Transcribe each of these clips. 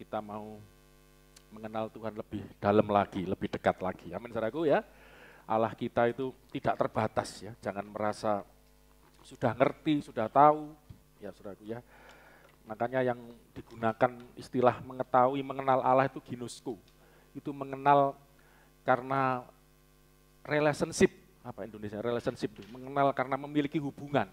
kita mau mengenal Tuhan lebih dalam lagi, lebih dekat lagi. Amin saudaraku ya. Allah kita itu tidak terbatas ya. Jangan merasa sudah ngerti, sudah tahu ya saudaraku ya. Makanya yang digunakan istilah mengetahui, mengenal Allah itu ginosku. Itu mengenal karena relationship, apa Indonesia relationship itu, mengenal karena memiliki hubungan.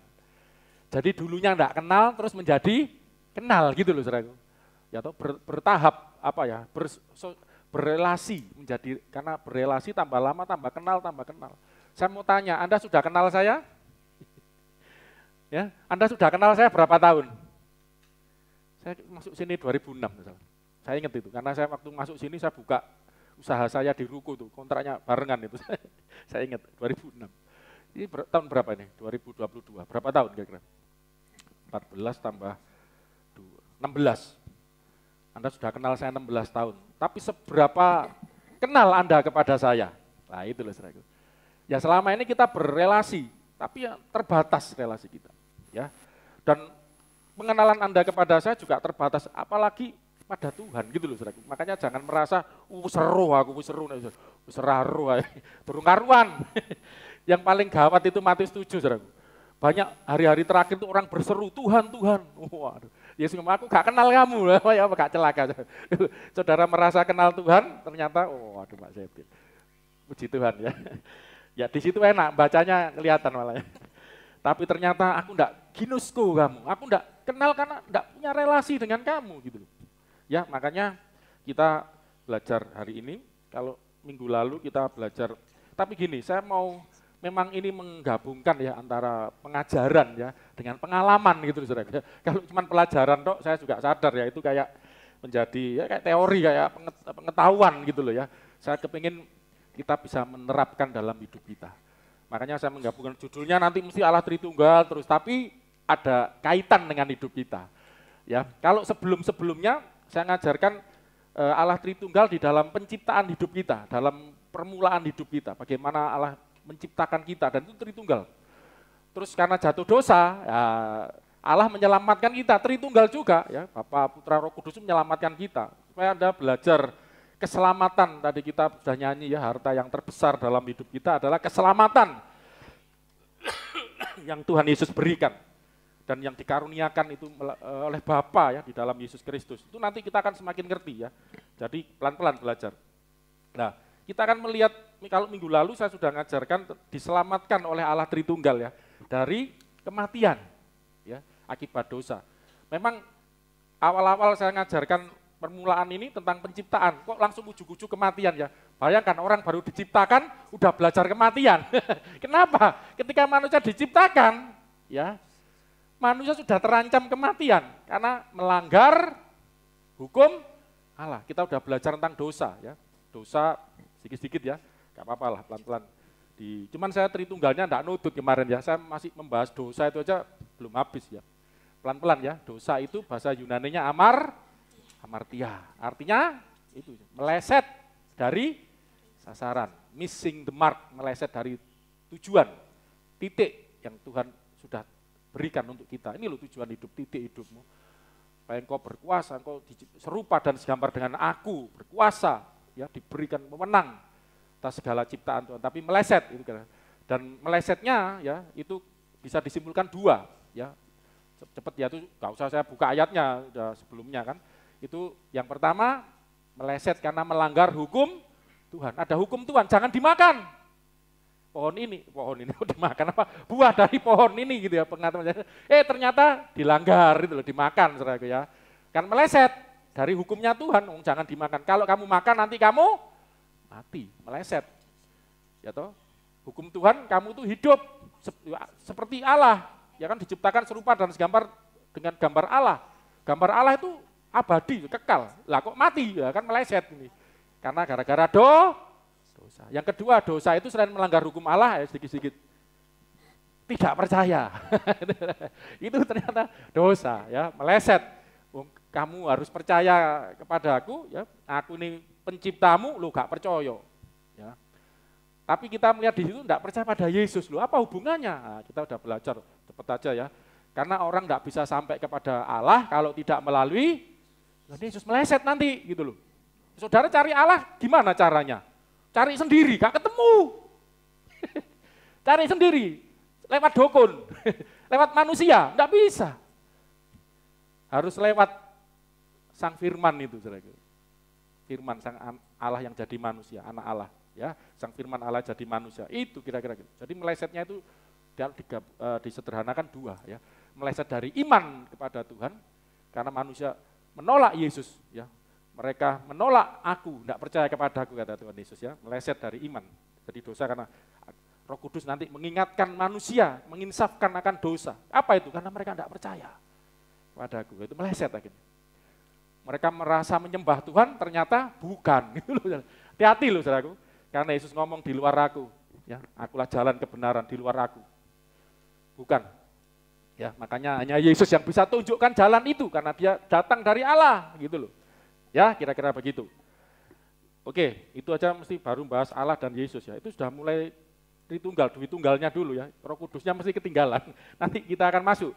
Jadi dulunya enggak kenal terus menjadi kenal gitu loh saudaraku ya atau ber, bertahap apa ya ber, so, berrelasi menjadi karena berrelasi tambah lama tambah kenal tambah kenal. Saya mau tanya, Anda sudah kenal saya? ya, Anda sudah kenal saya berapa tahun? Saya masuk sini 2006 misalnya. Saya ingat itu karena saya waktu masuk sini saya buka usaha saya di Ruko tuh, kontraknya barengan itu. saya ingat 2006. Ini ber, tahun berapa ini? 2022. Berapa tahun kira-kira? 14 tambah 2, 16. Anda sudah kenal saya 16 tahun, tapi seberapa kenal Anda kepada saya? Nah itu loh saudaraku. Ya selama ini kita berrelasi, tapi ya terbatas relasi kita. ya. Dan pengenalan Anda kepada saya juga terbatas, apalagi pada Tuhan gitu loh saudaraku. Makanya jangan merasa uh, seru aku, uh, seru, uh, seru, turun karuan. Yang paling gawat itu Matius 7 saudaraku. Banyak hari-hari terakhir itu orang berseru Tuhan, Tuhan. Waduh. Yesus ya, ngomong, aku gak kenal kamu. ya Apa ya, gak celaka. Saudara merasa kenal Tuhan, ternyata, oh aduh Pak Sepil. Puji Tuhan ya. Ya di situ enak, bacanya kelihatan malah. ya, Tapi ternyata aku ndak ginusku kamu. Aku ndak kenal karena ndak punya relasi dengan kamu gitu Ya, makanya kita belajar hari ini. Kalau minggu lalu kita belajar tapi gini, saya mau memang ini menggabungkan ya antara pengajaran ya dengan pengalaman gitu saudara. Kalau cuma pelajaran dok saya juga sadar ya itu kayak menjadi ya kayak teori kayak pengetahuan gitu loh ya. Saya kepingin kita bisa menerapkan dalam hidup kita. Makanya saya menggabungkan judulnya nanti mesti Allah Tritunggal terus tapi ada kaitan dengan hidup kita. Ya, kalau sebelum-sebelumnya saya ngajarkan eh, Allah Tritunggal di dalam penciptaan hidup kita, dalam permulaan hidup kita, bagaimana Allah menciptakan kita dan itu Tritunggal. Terus karena jatuh dosa, ya Allah menyelamatkan kita, Tritunggal juga ya. Bapa Putra Roh Kudus menyelamatkan kita. Supaya Anda belajar keselamatan. Tadi kita sudah nyanyi ya harta yang terbesar dalam hidup kita adalah keselamatan yang Tuhan Yesus berikan dan yang dikaruniakan itu e, oleh Bapa ya di dalam Yesus Kristus. Itu nanti kita akan semakin ngerti ya. Jadi pelan-pelan belajar. Nah, kita akan melihat, kalau minggu lalu saya sudah mengajarkan diselamatkan oleh Allah Tritunggal ya, dari kematian ya akibat dosa. Memang awal-awal saya mengajarkan permulaan ini tentang penciptaan, kok langsung ujuk-ujuk kematian ya. Bayangkan orang baru diciptakan udah belajar kematian. Kenapa? Ketika manusia diciptakan, ya manusia sudah terancam kematian karena melanggar hukum Allah. Kita udah belajar tentang dosa ya. Dosa sedikit-sedikit ya, nggak apa-apa lah pelan-pelan. Di, cuman saya teritunggalnya enggak nutut kemarin ya, saya masih membahas dosa itu aja belum habis ya. Pelan-pelan ya, dosa itu bahasa Yunaninya amar, amartia. Artinya itu meleset dari sasaran, missing the mark, meleset dari tujuan, titik yang Tuhan sudah berikan untuk kita. Ini loh tujuan hidup, titik hidupmu supaya engkau berkuasa, engkau serupa dan segambar dengan aku, berkuasa, ya diberikan pemenang atas segala ciptaan Tuhan, tapi meleset itu dan melesetnya ya itu bisa disimpulkan dua ya cepet ya itu gak usah saya buka ayatnya udah ya, sebelumnya kan itu yang pertama meleset karena melanggar hukum Tuhan ada hukum Tuhan jangan dimakan pohon ini pohon ini dimakan apa buah dari pohon ini gitu ya pengetahuan eh ternyata dilanggar itu loh dimakan saudara ya kan meleset dari hukumnya Tuhan, oh, jangan dimakan. Kalau kamu makan nanti kamu mati, meleset. Ya toh? Hukum Tuhan kamu tuh hidup ya, seperti Allah. Ya kan diciptakan serupa dan segambar dengan gambar Allah. Gambar Allah itu abadi, kekal. Lah kok mati? Ya kan meleset ini. Karena gara-gara do, dosa. Yang kedua, dosa itu selain melanggar hukum Allah ya sedikit-sedikit tidak percaya. itu ternyata dosa ya, meleset kamu harus percaya kepada aku, ya, aku ini penciptamu, lu gak percaya. Ya. Tapi kita melihat di situ tidak percaya pada Yesus, lu apa hubungannya? Nah, kita udah belajar, cepat aja ya. Karena orang tidak bisa sampai kepada Allah kalau tidak melalui, Yesus meleset nanti gitu loh. Saudara cari Allah gimana caranya? Cari sendiri, gak ketemu. cari sendiri, lewat dokun, lewat manusia, enggak bisa. Harus lewat sang firman itu saudaraku. Firman sang Allah yang jadi manusia, anak Allah ya, sang firman Allah jadi manusia. Itu kira-kira gitu. Jadi melesetnya itu di, uh, e, disederhanakan dua ya. Meleset dari iman kepada Tuhan karena manusia menolak Yesus ya. Mereka menolak aku, tidak percaya kepada Aku kata Tuhan Yesus ya, meleset dari iman. Jadi dosa karena Roh Kudus nanti mengingatkan manusia, menginsafkan akan dosa. Apa itu? Karena mereka tidak percaya kepada Aku, Itu meleset akhirnya mereka merasa menyembah Tuhan ternyata bukan gitu loh. Hati-hati loh saudaraku, karena Yesus ngomong di luar aku, ya, akulah jalan kebenaran di luar aku. Bukan. Ya, makanya hanya Yesus yang bisa tunjukkan jalan itu karena dia datang dari Allah gitu loh. Ya, kira-kira begitu. Oke, itu aja mesti baru bahas Allah dan Yesus ya. Itu sudah mulai ditunggal duit Tunggalnya dulu ya. Roh Kudusnya mesti ketinggalan. Nanti kita akan masuk.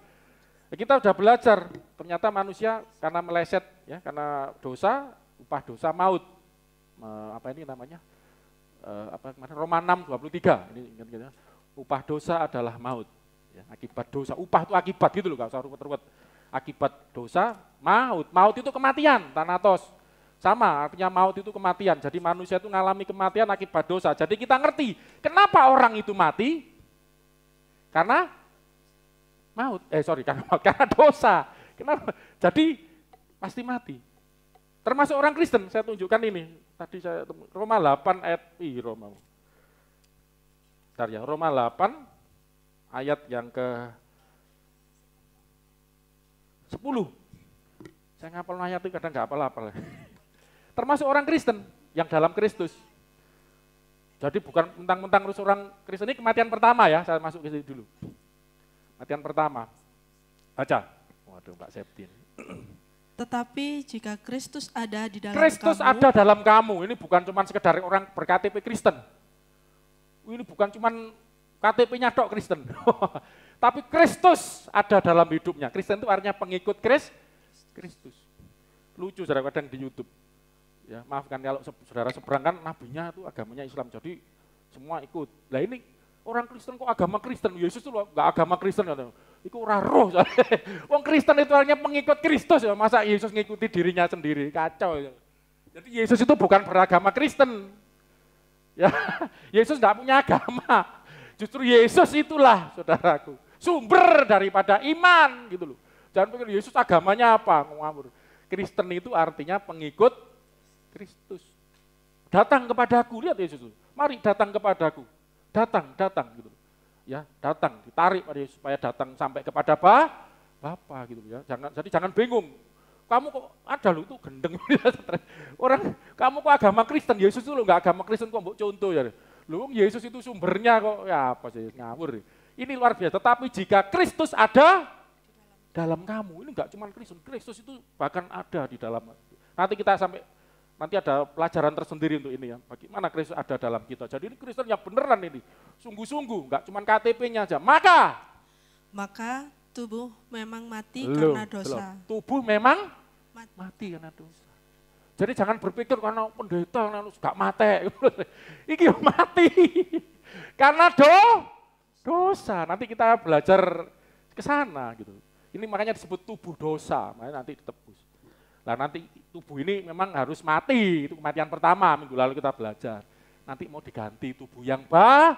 Kita sudah belajar, ternyata manusia karena meleset ya karena dosa upah dosa maut e, apa ini namanya e, apa kemarin Roma 6 23 ini ingat ingat. Gitu ya. upah dosa adalah maut ya, akibat dosa upah itu akibat gitu loh gak usah ruwet-ruwet akibat dosa maut maut itu kematian tanatos sama artinya maut itu kematian jadi manusia itu mengalami kematian akibat dosa jadi kita ngerti kenapa orang itu mati karena maut eh sorry karena karena dosa kenapa jadi pasti mati. Termasuk orang Kristen, saya tunjukkan ini. Tadi saya Roma 8 ayat i Roma. Bentar ya, Roma 8 ayat yang ke 10. Saya ngapal ayat itu kadang nggak apa lah. Termasuk orang Kristen yang dalam Kristus. Jadi bukan mentang-mentang terus orang Kristen ini kematian pertama ya, saya masuk ke sini dulu. Kematian pertama. Baca. Waduh, Mbak Septin. Tetapi jika Kristus ada di dalam Kristus kamu, ada dalam kamu. Ini bukan cuma sekedar orang berKTP Kristen. Ini bukan cuma KTP-nya dok Kristen. Tapi Kristus ada dalam hidupnya. Kristen itu artinya pengikut Kris, Kristus. Lucu saudara kadang di YouTube. Ya, maafkan kalau saudara seberang kan nabinya itu agamanya Islam. Jadi semua ikut. Nah ini orang Kristen kok agama Kristen? Yesus itu loh, enggak agama Kristen Iku ora roh. Wong Kristen itu hanya pengikut Kristus ya, masa Yesus ngikuti dirinya sendiri, kacau. Ya. Jadi Yesus itu bukan beragama Kristen. Ya, Yesus tidak punya agama. Justru Yesus itulah saudaraku, sumber daripada iman gitu loh. Jangan pikir Yesus agamanya apa, ngawur. Kristen itu artinya pengikut Kristus. Datang kepadaku, lihat Yesus. Mari datang kepadaku. Datang, datang gitu ya datang ditarik supaya datang sampai kepada apa? Bapa gitu ya. Jangan jadi jangan bingung. Kamu kok ada lu itu gendeng. Orang kamu kok agama Kristen Yesus itu lo nggak agama Kristen kok contoh ya. Lu Yesus itu sumbernya kok ya apa sih ngawur. Ini luar biasa. Tapi jika Kristus ada dalam kamu, ini nggak cuma Kristus, Kristus itu bahkan ada di dalam. Nanti kita sampai nanti ada pelajaran tersendiri untuk ini ya. Bagaimana Kristus ada dalam kita. Jadi ini Kristen yang beneran ini. Sungguh-sungguh, nggak cuma KTP-nya aja. Maka maka tubuh memang mati karena dosa. Tubuh memang mati. mati karena dosa. Jadi jangan berpikir karena pendeta harus gak mati. Iki mati. karena do dosa. Nanti kita belajar ke sana gitu. Ini makanya disebut tubuh dosa, makanya nanti ditebus. Nah nanti tubuh ini memang harus mati, itu kematian pertama minggu lalu kita belajar. Nanti mau diganti tubuh yang bah,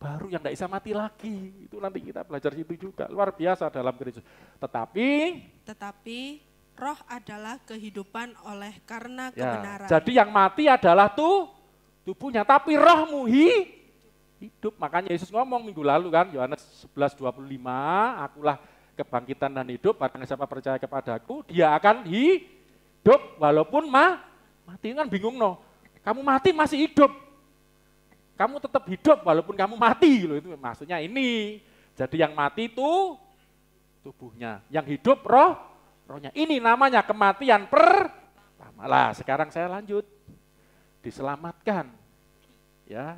baru yang tidak bisa mati lagi. Itu nanti kita belajar situ juga. Luar biasa dalam Kristus. Tetapi tetapi roh adalah kehidupan oleh karena ya, kebenaran. Jadi yang mati adalah tuh tubuhnya, tapi rohmu hi, hidup. Makanya Yesus ngomong minggu lalu kan Yohanes 11:25, akulah kebangkitan dan hidup, barang siapa percaya kepadaku, dia akan hidup walaupun ma, mati kan bingung no. Kamu mati masih hidup. Kamu tetap hidup walaupun kamu mati loh itu maksudnya ini. Jadi yang mati itu tubuhnya, yang hidup roh rohnya. Ini namanya kematian Per. Malah sekarang saya lanjut. Diselamatkan. Ya,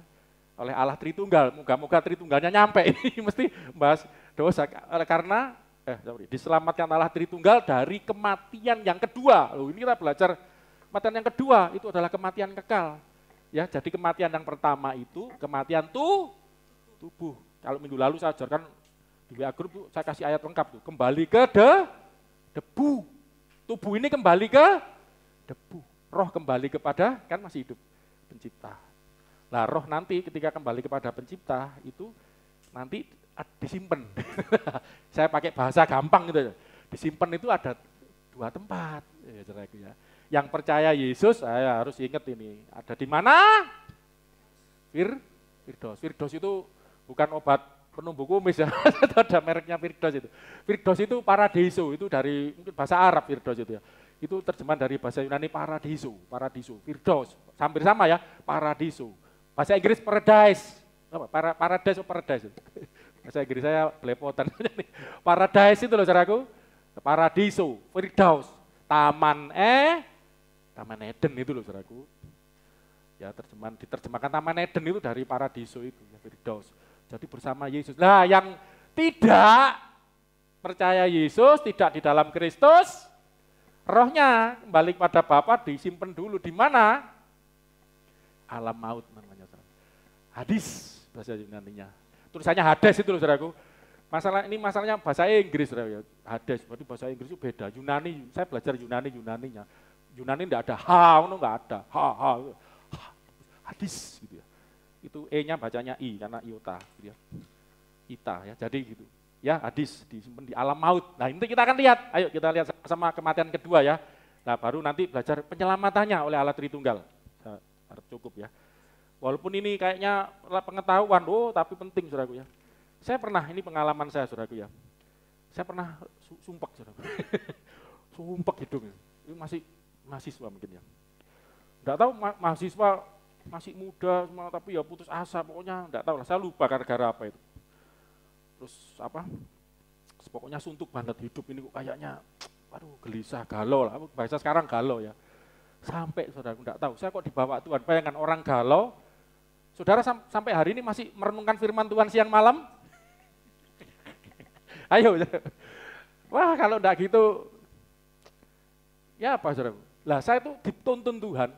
oleh Allah Tritunggal. Moga-moga Tritunggalnya nyampe. Ini mesti bahas dosa karena eh sorry, diselamatkan Allah Tritunggal dari kematian yang kedua. Loh, ini kita belajar kematian yang kedua itu adalah kematian kekal. Ya, jadi kematian yang pertama itu kematian tuh tubuh. Kalau minggu lalu saya ajarkan di WA grup saya kasih ayat lengkap tuh. Kembali ke de, debu. Tubuh ini kembali ke debu. Roh kembali kepada kan masih hidup pencipta. Nah, roh nanti ketika kembali kepada pencipta itu nanti disimpan. Saya pakai bahasa gampang gitu. Ya. Disimpan itu ada dua tempat. Iya, ya, Yang percaya Yesus, saya harus ingat ini. Ada di mana? Fir, Firdos. Firdos itu bukan obat penumbuh kumis ya. ada mereknya Firdos itu. Firdos itu paradiso, itu dari mungkin bahasa Arab Firdos itu ya. Itu terjemahan dari bahasa Yunani paradiso, paradiso. Firdos, hampir sama ya, paradiso. Bahasa Inggris paradise. Apa? Para, paradise, paradise. Bahasa Inggris saya belepotan. Paradise itu loh aku. Paradiso, Firdaus, Taman eh Taman Eden itu loh aku. Ya terjemahan diterjemahkan Taman Eden itu dari paradiso itu ya Firdaus. Jadi bersama Yesus. Nah, yang tidak percaya Yesus, tidak di dalam Kristus, rohnya kembali pada Bapa disimpan dulu di mana? Alam maut namanya. Hadis bahasa Yunani-nya tulisannya Hades itu loh saudaraku. Masalah ini masalahnya bahasa Inggris saudara ya. Hades berarti bahasa Inggris itu beda. Yunani, saya belajar Yunani Yunaninya. Yunani tidak ada h, itu enggak ada. Ha, ha, Hades hadis gitu ya. Itu E-nya bacanya I karena iota gitu ya. Ita ya. Jadi gitu. Ya, hadis disimpan di alam maut. Nah, nanti kita akan lihat. Ayo kita lihat sama kematian kedua ya. Nah, baru nanti belajar penyelamatannya oleh alat Tritunggal. Cukup ya. Walaupun ini kayaknya pengetahuan, oh tapi penting saudaraku ya. Saya pernah, ini pengalaman saya saudaraku ya. Saya pernah su sumpek saudaraku. sumpek hidung. Ya. Ini masih mahasiswa mungkin ya. Enggak tahu ma mahasiswa masih muda semua tapi ya putus asa pokoknya enggak tahu lah saya lupa gara-gara apa itu. Terus apa? Pokoknya suntuk banget hidup ini kok kayaknya aduh, gelisah galau lah bahasa sekarang galau ya sampai saudara enggak tahu saya kok dibawa Tuhan bayangkan orang galau Saudara sam sampai hari ini masih merenungkan firman Tuhan siang malam? Ayo. Wah, kalau enggak gitu ya apa Saudara? Lah, saya itu dituntun Tuhan.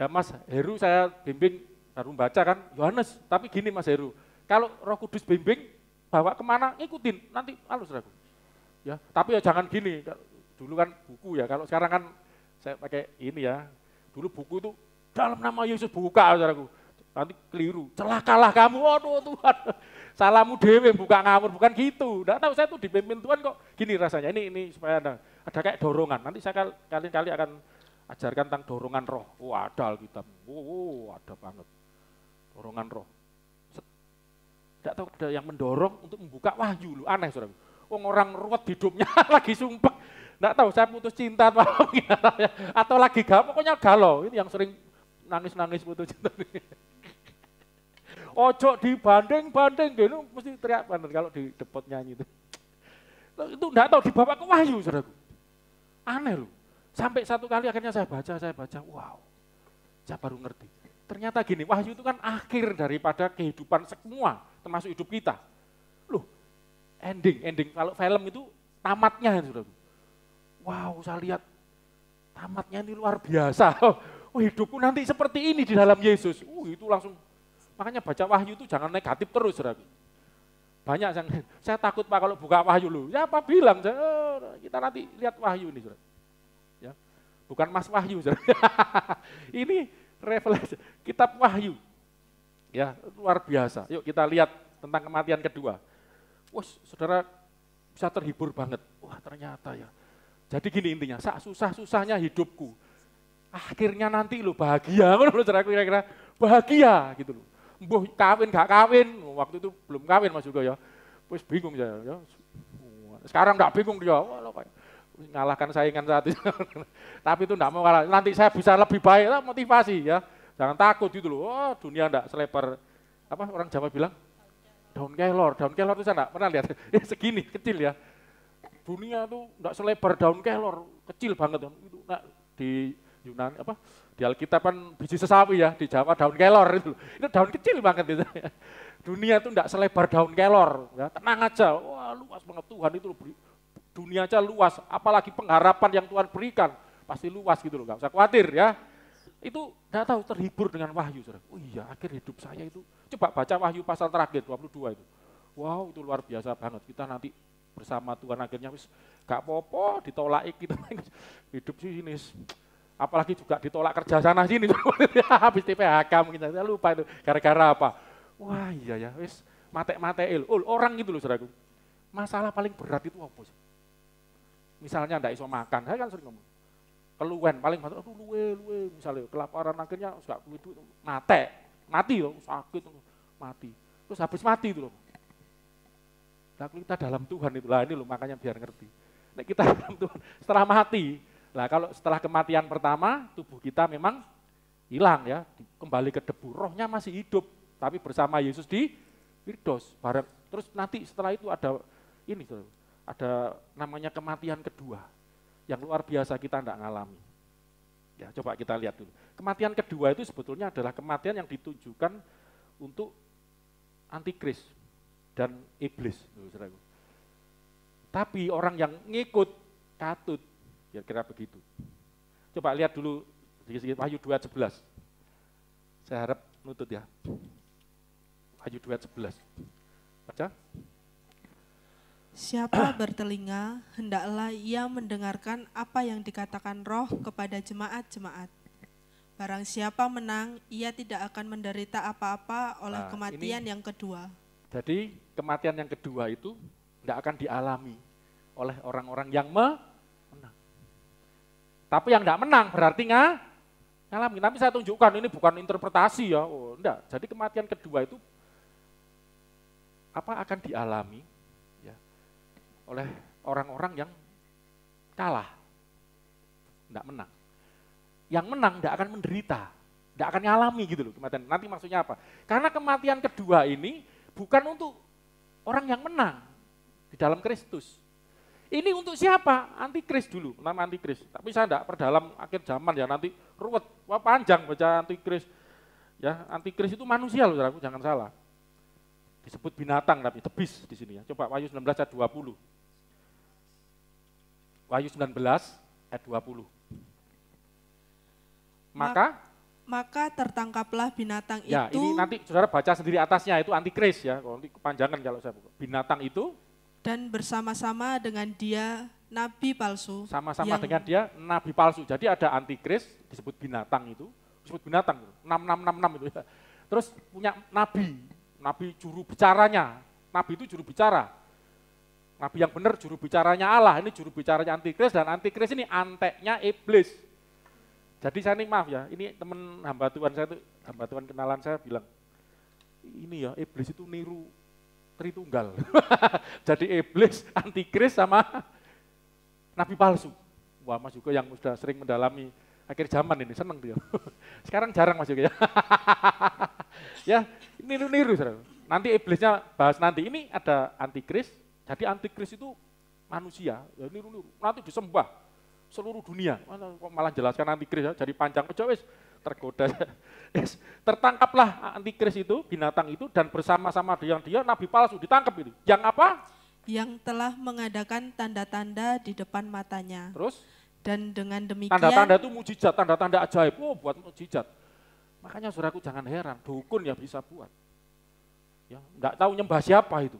Ya Mas Heru saya bimbing baru baca kan Yohanes, tapi gini Mas Heru, kalau Roh Kudus bimbing bawa kemana ngikutin nanti halus Saudaraku. Ya, tapi ya jangan gini. Dulu kan buku ya, kalau sekarang kan saya pakai ini ya. Dulu buku itu dalam nama Yesus buka saudaraku. Nanti keliru. Celakalah kamu. waduh Tuhan. Salamu dewe buka ngamur bukan gitu. tidak tahu saya tuh dipimpin Tuhan kok gini rasanya. Ini ini supaya ada, ada kayak dorongan. Nanti saya kali-kali akan ajarkan tentang dorongan roh. Oh, ada Alkitab. Oh, ada banget. Dorongan roh. Tidak tahu ada yang mendorong untuk membuka wahyu. Lu aneh saudara. Oh, orang ruwet hidupnya lagi sumpah. Tidak tahu saya putus cinta atau, ya. atau lagi galau. Pokoknya galau. Ini yang sering nangis-nangis putus cinta. Ojo dibanding-banding gitu, mesti teriak banget kalau di depot nyanyi itu. Itu enggak tahu di bapakku wahyu, saudaraku. Aneh loh. Sampai satu kali akhirnya saya baca, saya baca, wow. Saya baru ngerti. Ternyata gini, wahyu itu kan akhir daripada kehidupan semua, termasuk hidup kita. Loh, ending, ending. Kalau film itu tamatnya, sudah, Wow, saya lihat tamatnya ini luar biasa. oh hidupku nanti seperti ini di dalam Yesus. Uh, itu langsung, makanya baca wahyu itu jangan negatif terus, Rabi. Banyak yang, saya takut Pak kalau buka wahyu lu. Ya apa bilang, saya, kita nanti lihat wahyu ini. Ya. Bukan Mas Wahyu. ini revelasi, kitab wahyu. Ya, luar biasa. Yuk kita lihat tentang kematian kedua. Wah, saudara bisa terhibur banget. Wah, ternyata ya. Jadi gini intinya, susah-susahnya hidupku akhirnya nanti lu bahagia, lu lho cara kira-kira bahagia gitu loh. Mbuh kawin gak kawin, waktu itu belum kawin Mas juga ya. Wis bingung saya ya. Sekarang nggak bingung dia, wah kayak ngalahkan saingan saat itu. Tapi itu enggak mau kalah. Nanti saya bisa lebih baik, lah, motivasi ya. Jangan takut gitu loh. Oh, dunia enggak selebar apa orang Jawa bilang daun kelor. Daun kelor itu saya enggak pernah lihat. Ya, segini kecil ya. Dunia tuh enggak selebar daun kelor, kecil banget. Itu nah, di Yunani apa di Alkitab kan biji sesawi ya di Jawa daun kelor itu itu daun kecil banget itu dunia itu tidak selebar daun kelor ya. tenang aja wah luas banget Tuhan itu beri, dunia aja luas apalagi pengharapan yang Tuhan berikan pasti luas gitu loh nggak usah khawatir ya itu tidak tahu terhibur dengan wahyu Oh iya akhir hidup saya itu coba baca wahyu pasal terakhir 22 itu wow itu luar biasa banget kita nanti bersama Tuhan akhirnya wis gak popo ditolak kita hidup sih apalagi juga ditolak kerja sana sini habis PHK mungkin saya lupa itu gara-gara apa wah iya ya wis mate-mate il oh, orang gitu loh saudaraku masalah paling berat itu apa sih misalnya ndak iso makan saya kan sering ngomong keluwen paling banyak aduh luwe luwe misalnya kelaparan akhirnya nggak duit duit mate mati loh sakit mati terus habis mati itu loh nah kita dalam Tuhan itulah ini loh makanya biar ngerti nah, kita dalam Tuhan setelah mati Nah kalau setelah kematian pertama tubuh kita memang hilang ya, kembali ke debu, rohnya masih hidup, tapi bersama Yesus di Firdos, bareng. Terus nanti setelah itu ada ini tuh, ada namanya kematian kedua yang luar biasa kita tidak ngalami. Ya, coba kita lihat dulu. Kematian kedua itu sebetulnya adalah kematian yang ditujukan untuk antikris dan iblis. Tapi orang yang ngikut katut Kira-kira ya, begitu. Coba lihat dulu di Wahyu 2:11. Saya harap nutut ya. Wahyu 2:11. Baca. Siapa bertelinga, hendaklah ia mendengarkan apa yang dikatakan roh kepada jemaat-jemaat. Barang siapa menang, ia tidak akan menderita apa-apa oleh nah, kematian ini, yang kedua. Jadi kematian yang kedua itu tidak akan dialami oleh orang-orang yang me tapi yang tidak menang berarti nggak ngalami. Tapi saya tunjukkan ini bukan interpretasi ya. Oh, enggak. Jadi kematian kedua itu apa akan dialami ya, oleh orang-orang yang kalah, tidak menang. Yang menang tidak akan menderita, tidak akan ngalami gitu loh kematian. Nanti maksudnya apa? Karena kematian kedua ini bukan untuk orang yang menang di dalam Kristus, ini untuk siapa? Antikris dulu, nama antikris. Tapi saya tidak perdalam akhir zaman ya, nanti ruwet, wah panjang baca antikris. Ya, antikris itu manusia loh, saudaraku, jangan salah. Disebut binatang tapi tebis di sini ya. Coba Wahyu 19 ayat 20. Wahyu 19 ayat 20. Maka maka tertangkaplah binatang ya, itu. Ya, ini nanti saudara baca sendiri atasnya itu antikris ya. Kalau nanti kepanjangan kalau saya buka. Binatang itu dan bersama-sama dengan dia nabi palsu. Sama-sama dengan dia nabi palsu. Jadi ada antikris disebut binatang itu, disebut binatang itu, 6666 itu ya. Terus punya nabi, nabi juru bicaranya. Nabi itu juru bicara. Nabi yang benar juru bicaranya Allah, ini juru bicaranya antikris dan antikris ini anteknya iblis. Jadi saya ini maaf ya, ini teman hamba Tuhan saya itu, hamba Tuhan kenalan saya bilang, ini ya iblis itu niru Tritunggal. Jadi iblis, antikris sama nabi palsu. Wah Mas Yuko yang sudah sering mendalami akhir zaman ini, seneng dia. Sekarang jarang Mas Yuko ya. ya, niru-niru. Nanti iblisnya bahas nanti. Ini ada antikris, jadi antikris itu manusia, ya niru-niru. Nanti disembah seluruh dunia. Malah, jelaskan antikris ya, jadi panjang. Pejawes, tergoda. Yes. Tertangkaplah antikris itu, binatang itu, dan bersama-sama dengan dia, nabi palsu ditangkap itu. Yang apa? Yang telah mengadakan tanda-tanda di depan matanya. Terus? Dan dengan demikian... Tanda-tanda itu mujizat, tanda-tanda ajaib. Oh, buat mujizat. Makanya saudaraku jangan heran, dukun ya bisa buat. Ya, enggak tahu nyembah siapa itu.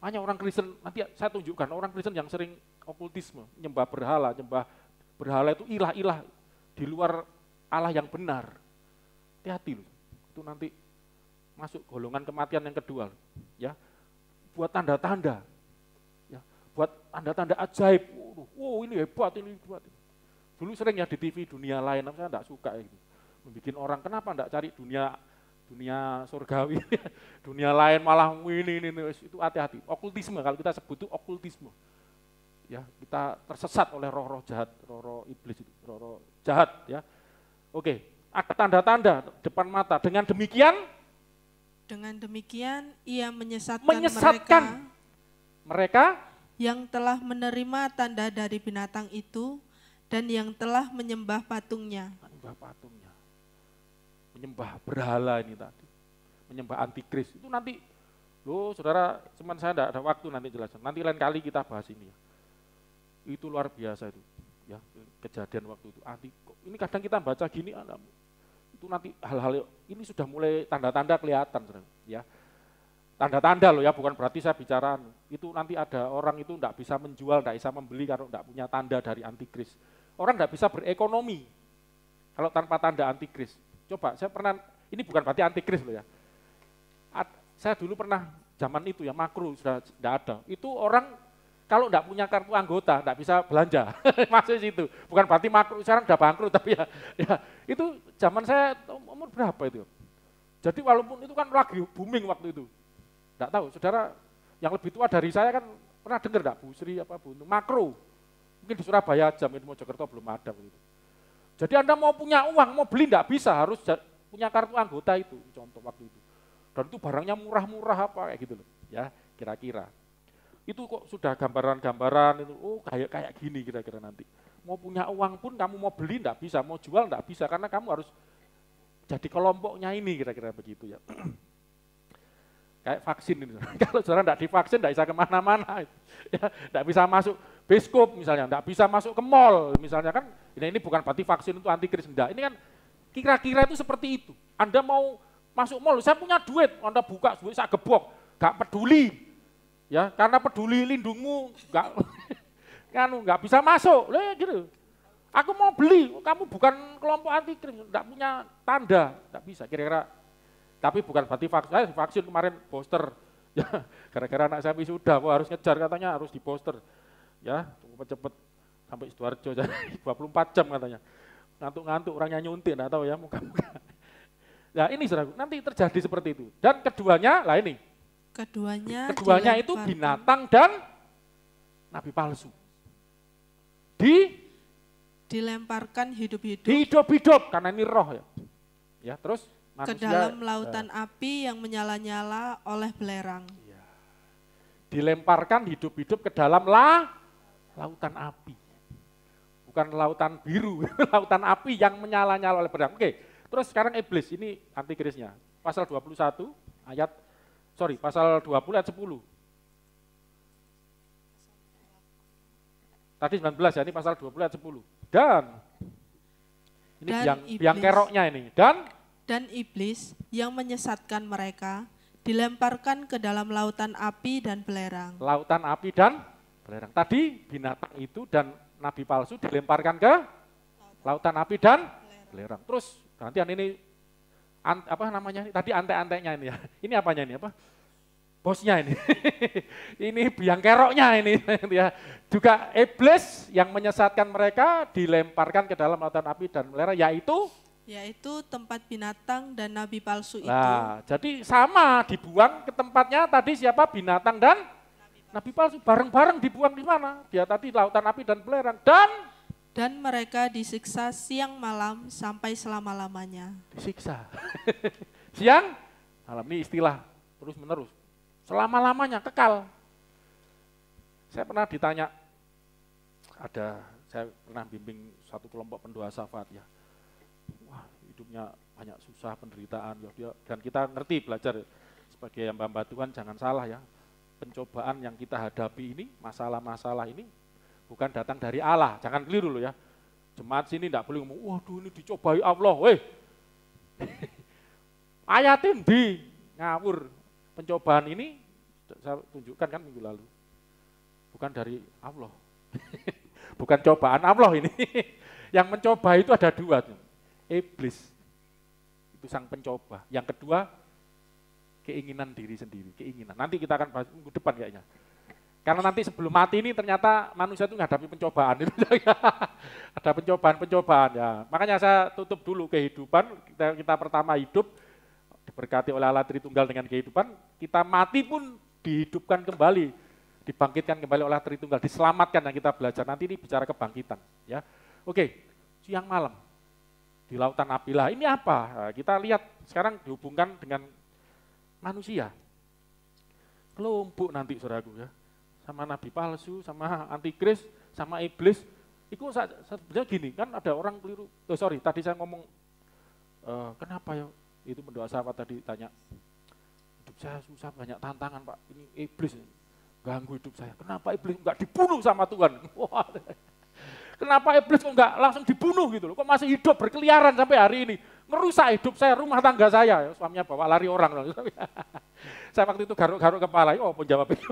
Hanya orang Kristen, nanti saya tunjukkan, orang Kristen yang sering okultisme, nyembah berhala, nyembah berhala itu ilah-ilah di luar Allah yang benar. Hati-hati loh. Itu nanti masuk golongan kematian yang kedua. Loh. Ya. Buat tanda-tanda. Ya. Buat tanda-tanda ajaib. Wow, ini hebat, ini hebat. Dulu sering ya di TV dunia lain, saya enggak suka ini, gitu. Membikin orang kenapa enggak cari dunia dunia surgawi, dunia lain malah ini ini, ini. itu hati-hati. Okultisme kalau kita sebut itu okultisme. Ya, kita tersesat oleh roh-roh jahat, roh-roh iblis roh-roh jahat ya. Oke, ada tanda-tanda depan mata. Dengan demikian? Dengan demikian ia menyesatkan, menyesatkan mereka, mereka yang telah menerima tanda dari binatang itu dan yang telah menyembah patungnya. Menyembah patungnya. Menyembah berhala ini tadi. Menyembah antikris. Itu nanti, lo saudara, cuman saya tidak ada waktu nanti jelaskan Nanti lain kali kita bahas ini ya. Itu luar biasa itu ya kejadian waktu itu ah ini kadang kita baca gini ah, itu nanti hal-hal ini sudah mulai tanda-tanda kelihatan ya tanda-tanda loh ya bukan berarti saya bicara anu. itu nanti ada orang itu tidak bisa menjual tidak bisa membeli kalau tidak punya tanda dari antikris orang tidak bisa berekonomi kalau tanpa tanda antikris coba saya pernah ini bukan berarti antikris loh ya saya dulu pernah zaman itu ya makro sudah tidak ada itu orang kalau tidak punya kartu anggota tidak bisa belanja. Maksudnya situ. Bukan berarti makro sekarang udah bangkrut tapi ya, ya itu zaman saya umur berapa itu. Jadi walaupun itu kan lagi booming waktu itu. Tidak tahu, saudara yang lebih tua dari saya kan pernah dengar tidak Bu Sri apa Bu makro. Mungkin di Surabaya jam itu mau Mojokerto belum ada begitu. Jadi Anda mau punya uang, mau beli tidak bisa, harus punya kartu anggota itu contoh waktu itu. Dan itu barangnya murah-murah apa kayak gitu loh, ya kira-kira itu kok sudah gambaran-gambaran itu oh kayak kayak gini kira-kira nanti mau punya uang pun kamu mau beli ndak bisa mau jual ndak bisa karena kamu harus jadi kelompoknya ini kira-kira begitu ya kayak vaksin ini kalau saudara ndak divaksin ndak bisa kemana-mana ya enggak bisa masuk biskop misalnya ndak bisa masuk ke mall misalnya kan ini, nah, ini bukan berarti vaksin itu anti kris enggak ini kan kira-kira itu seperti itu anda mau masuk mall saya punya duit anda buka duit saya gebok gak peduli Ya, karena peduli lindungmu enggak nganu enggak bisa masuk. loh ya gitu. Aku mau beli, kamu bukan kelompok anti krim, enggak punya tanda, enggak bisa kira-kira. Tapi bukan berarti vaksin, eh, vaksin kemarin poster. Ya, kira gara anak saya sudah, mau harus ngejar katanya harus di poster. Ya, cepet-cepet sampai Sidoarjo 24 jam katanya. Ngantuk-ngantuk orangnya nyuntik, enggak tahu ya muka-muka. Ya ini saudara, nanti terjadi seperti itu. Dan keduanya, lah ini, Keduanya, Keduanya itu binatang dan nabi palsu. Di dilemparkan hidup-hidup. Hidup-hidup karena ini roh ya. Ya, terus manusia, ke dalam eh, lautan eh, api yang menyala-nyala oleh belerang. Ya. Dilemparkan hidup-hidup ke dalam la, lautan api. Bukan lautan biru, lautan api yang menyala-nyala oleh belerang. Oke, terus sekarang iblis ini anti antikrisnya. Pasal 21 ayat sorry, pasal 20 ayat 10. Tadi 19 ya, ini pasal 20 ayat 10. Dan, ini dan yang, iblis, yang keroknya ini. Dan, dan iblis yang menyesatkan mereka dilemparkan ke dalam lautan api dan belerang. Lautan api dan belerang. Tadi binatang itu dan nabi palsu dilemparkan ke lautan, api dan belerang. Terus nanti ini an, apa namanya tadi antek-anteknya ini ya. Ini apanya ini apa? Bosnya ini. ini biang keroknya ini ya. Juga iblis yang menyesatkan mereka dilemparkan ke dalam lautan api dan melera yaitu yaitu tempat binatang dan nabi palsu itu. Nah, jadi sama dibuang ke tempatnya tadi siapa binatang dan nabi palsu bareng-bareng dibuang di mana? Dia tadi lautan api dan belerang dan dan mereka disiksa siang malam sampai selama-lamanya. Disiksa. siang malam ini istilah terus menerus. Selama-lamanya kekal. Saya pernah ditanya ada saya pernah bimbing satu kelompok pendoa syafaat ya. Wah, hidupnya banyak susah penderitaan ya dan kita ngerti belajar sebagai yang hamba Tuhan jangan salah ya. Pencobaan yang kita hadapi ini, masalah-masalah ini bukan datang dari Allah. Jangan keliru loh ya. Jemaat sini tidak boleh ngomong, waduh ini dicobai Allah, weh. Ayatin di ngawur. Pencobaan ini saya tunjukkan kan minggu lalu. Bukan dari Allah. bukan cobaan Allah ini. Yang mencoba itu ada dua. Iblis. Itu sang pencoba. Yang kedua, keinginan diri sendiri. Keinginan. Nanti kita akan bahas minggu depan kayaknya. Karena nanti sebelum mati ini ternyata manusia itu menghadapi pencobaan. Ada pencobaan-pencobaan ya. Makanya saya tutup dulu kehidupan, kita, kita pertama hidup, diberkati oleh Allah Tritunggal dengan kehidupan, kita mati pun dihidupkan kembali, dibangkitkan kembali oleh Tritunggal, diselamatkan yang kita belajar. Nanti ini bicara kebangkitan. ya. Oke, siang malam di lautan apilah. Ini apa? Nah, kita lihat sekarang dihubungkan dengan manusia. Kelompok nanti saudaraku ya sama nabi palsu, sama antikris, sama iblis. Itu sebenarnya gini, kan ada orang keliru. Oh sorry, tadi saya ngomong, e, kenapa ya itu mendoa sahabat tadi tanya, hidup saya susah banyak tantangan pak, ini iblis ganggu hidup saya. Kenapa iblis nggak dibunuh sama Tuhan? Kenapa iblis kok nggak langsung dibunuh gitu loh? Kok masih hidup berkeliaran sampai hari ini? Merusak hidup saya, rumah tangga saya. Ya, suaminya bawa lari orang. saya waktu itu garuk-garuk kepala, oh ya pun jawab itu.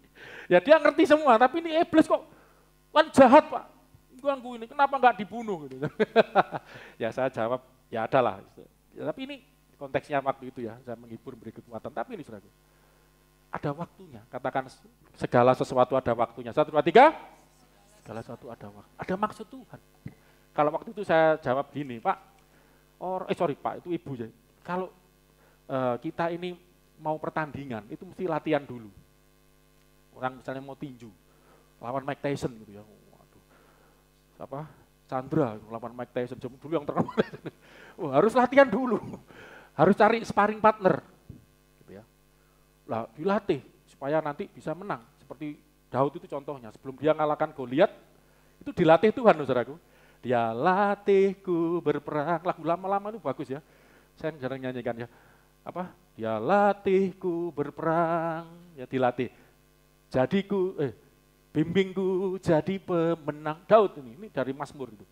ya dia ngerti semua, tapi ini iblis kok kan jahat pak. Ganggu ini, kenapa nggak dibunuh? Gitu. ya saya jawab, ya adalah. Ya, tapi ini konteksnya waktu itu ya, saya menghibur beri kekuatan. Tapi ini sudah ada waktunya. Katakan segala sesuatu ada waktunya. Satu, dua, tiga segala sesuatu ada waktu. Ada maksud Tuhan. Kalau waktu itu saya jawab gini, Pak, or, eh sorry Pak, itu Ibu ya. Kalau uh, kita ini mau pertandingan, itu mesti latihan dulu. Orang misalnya mau tinju, lawan Mike Tyson gitu ya. Waduh. Apa? Chandra lawan Mike Tyson Jom dulu yang terkenal. Oh, harus latihan dulu. Harus cari sparring partner gitu ya. Lah, dilatih supaya nanti bisa menang seperti Daud itu contohnya, sebelum dia ngalahkan Goliat, itu dilatih Tuhan, saudaraku. Dia latihku berperang. Lagu lama-lama itu bagus ya. Saya jarang nyanyikan ya. Apa? Dia latihku berperang. Ya dilatih. Jadiku, eh, bimbingku jadi pemenang. Daud ini, ini dari Mazmur itu.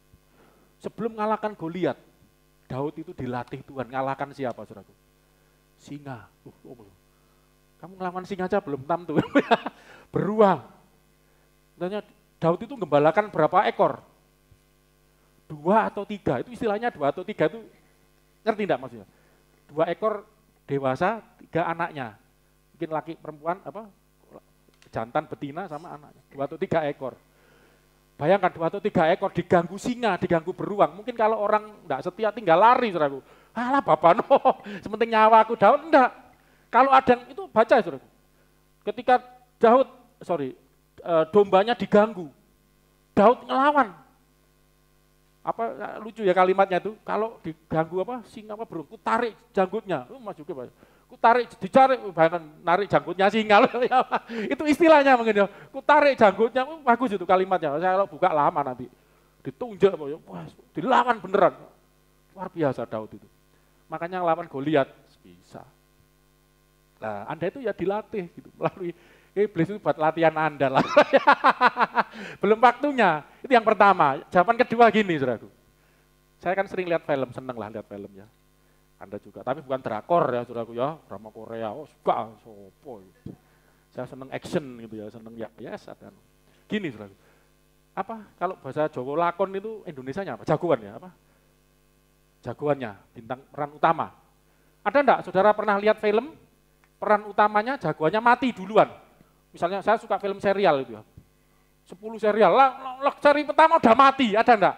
Sebelum ngalahkan Goliat, Daud itu dilatih Tuhan. Ngalahkan siapa, saudaraku? Singa. Uh, oh, kamu ngelawan singa aja belum tentu. Beruang. Tanya Daud itu gembalakan berapa ekor? Dua atau tiga. Itu istilahnya dua atau tiga itu ngerti enggak maksudnya? Dua ekor dewasa, tiga anaknya. Mungkin laki perempuan apa? Jantan betina sama anaknya. Dua atau tiga ekor. Bayangkan dua atau tiga ekor diganggu singa, diganggu beruang. Mungkin kalau orang tidak setia tinggal lari, saudaraku. Alah bapak no, sementing nyawa aku daun enggak. Kalau ada yang itu baca ya, Ketika Daud, sorry, e, dombanya diganggu, Daud ngelawan. Apa lucu ya kalimatnya itu? Kalau diganggu apa singa apa burung, ku tarik janggutnya. Lu oh, Mas ke Ku tarik dicari oh, bayangkan narik janggutnya singa loh. Ya, itu istilahnya mungkin ya. Ku tarik janggutnya oh, bagus itu kalimatnya. Saya kalau buka lama nanti ditunjuk wah dilawan beneran. Luar biasa Daud itu. Makanya lawan Goliat Nah, Anda itu ya dilatih gitu, melalui eh, iblis itu buat latihan Anda lah. Belum waktunya. Itu yang pertama. Jawaban kedua gini, saudaraku. Saya kan sering lihat film, seneng lah lihat film ya. Anda juga, tapi bukan drakor ya, saudaraku ya. Drama Korea, oh suka, sopo. Gitu. Saya seneng action gitu ya, seneng ya, yes. Ada. Gini, saudaraku. Apa, kalau bahasa Jawa lakon itu Indonesia-nya apa? Jagoan ya, apa? Jagoannya, bintang peran utama. Ada enggak saudara pernah lihat film peran utamanya jagoannya mati duluan. Misalnya saya suka film serial itu, ya. 10 serial, lah, lah seri pertama udah mati, ada enggak?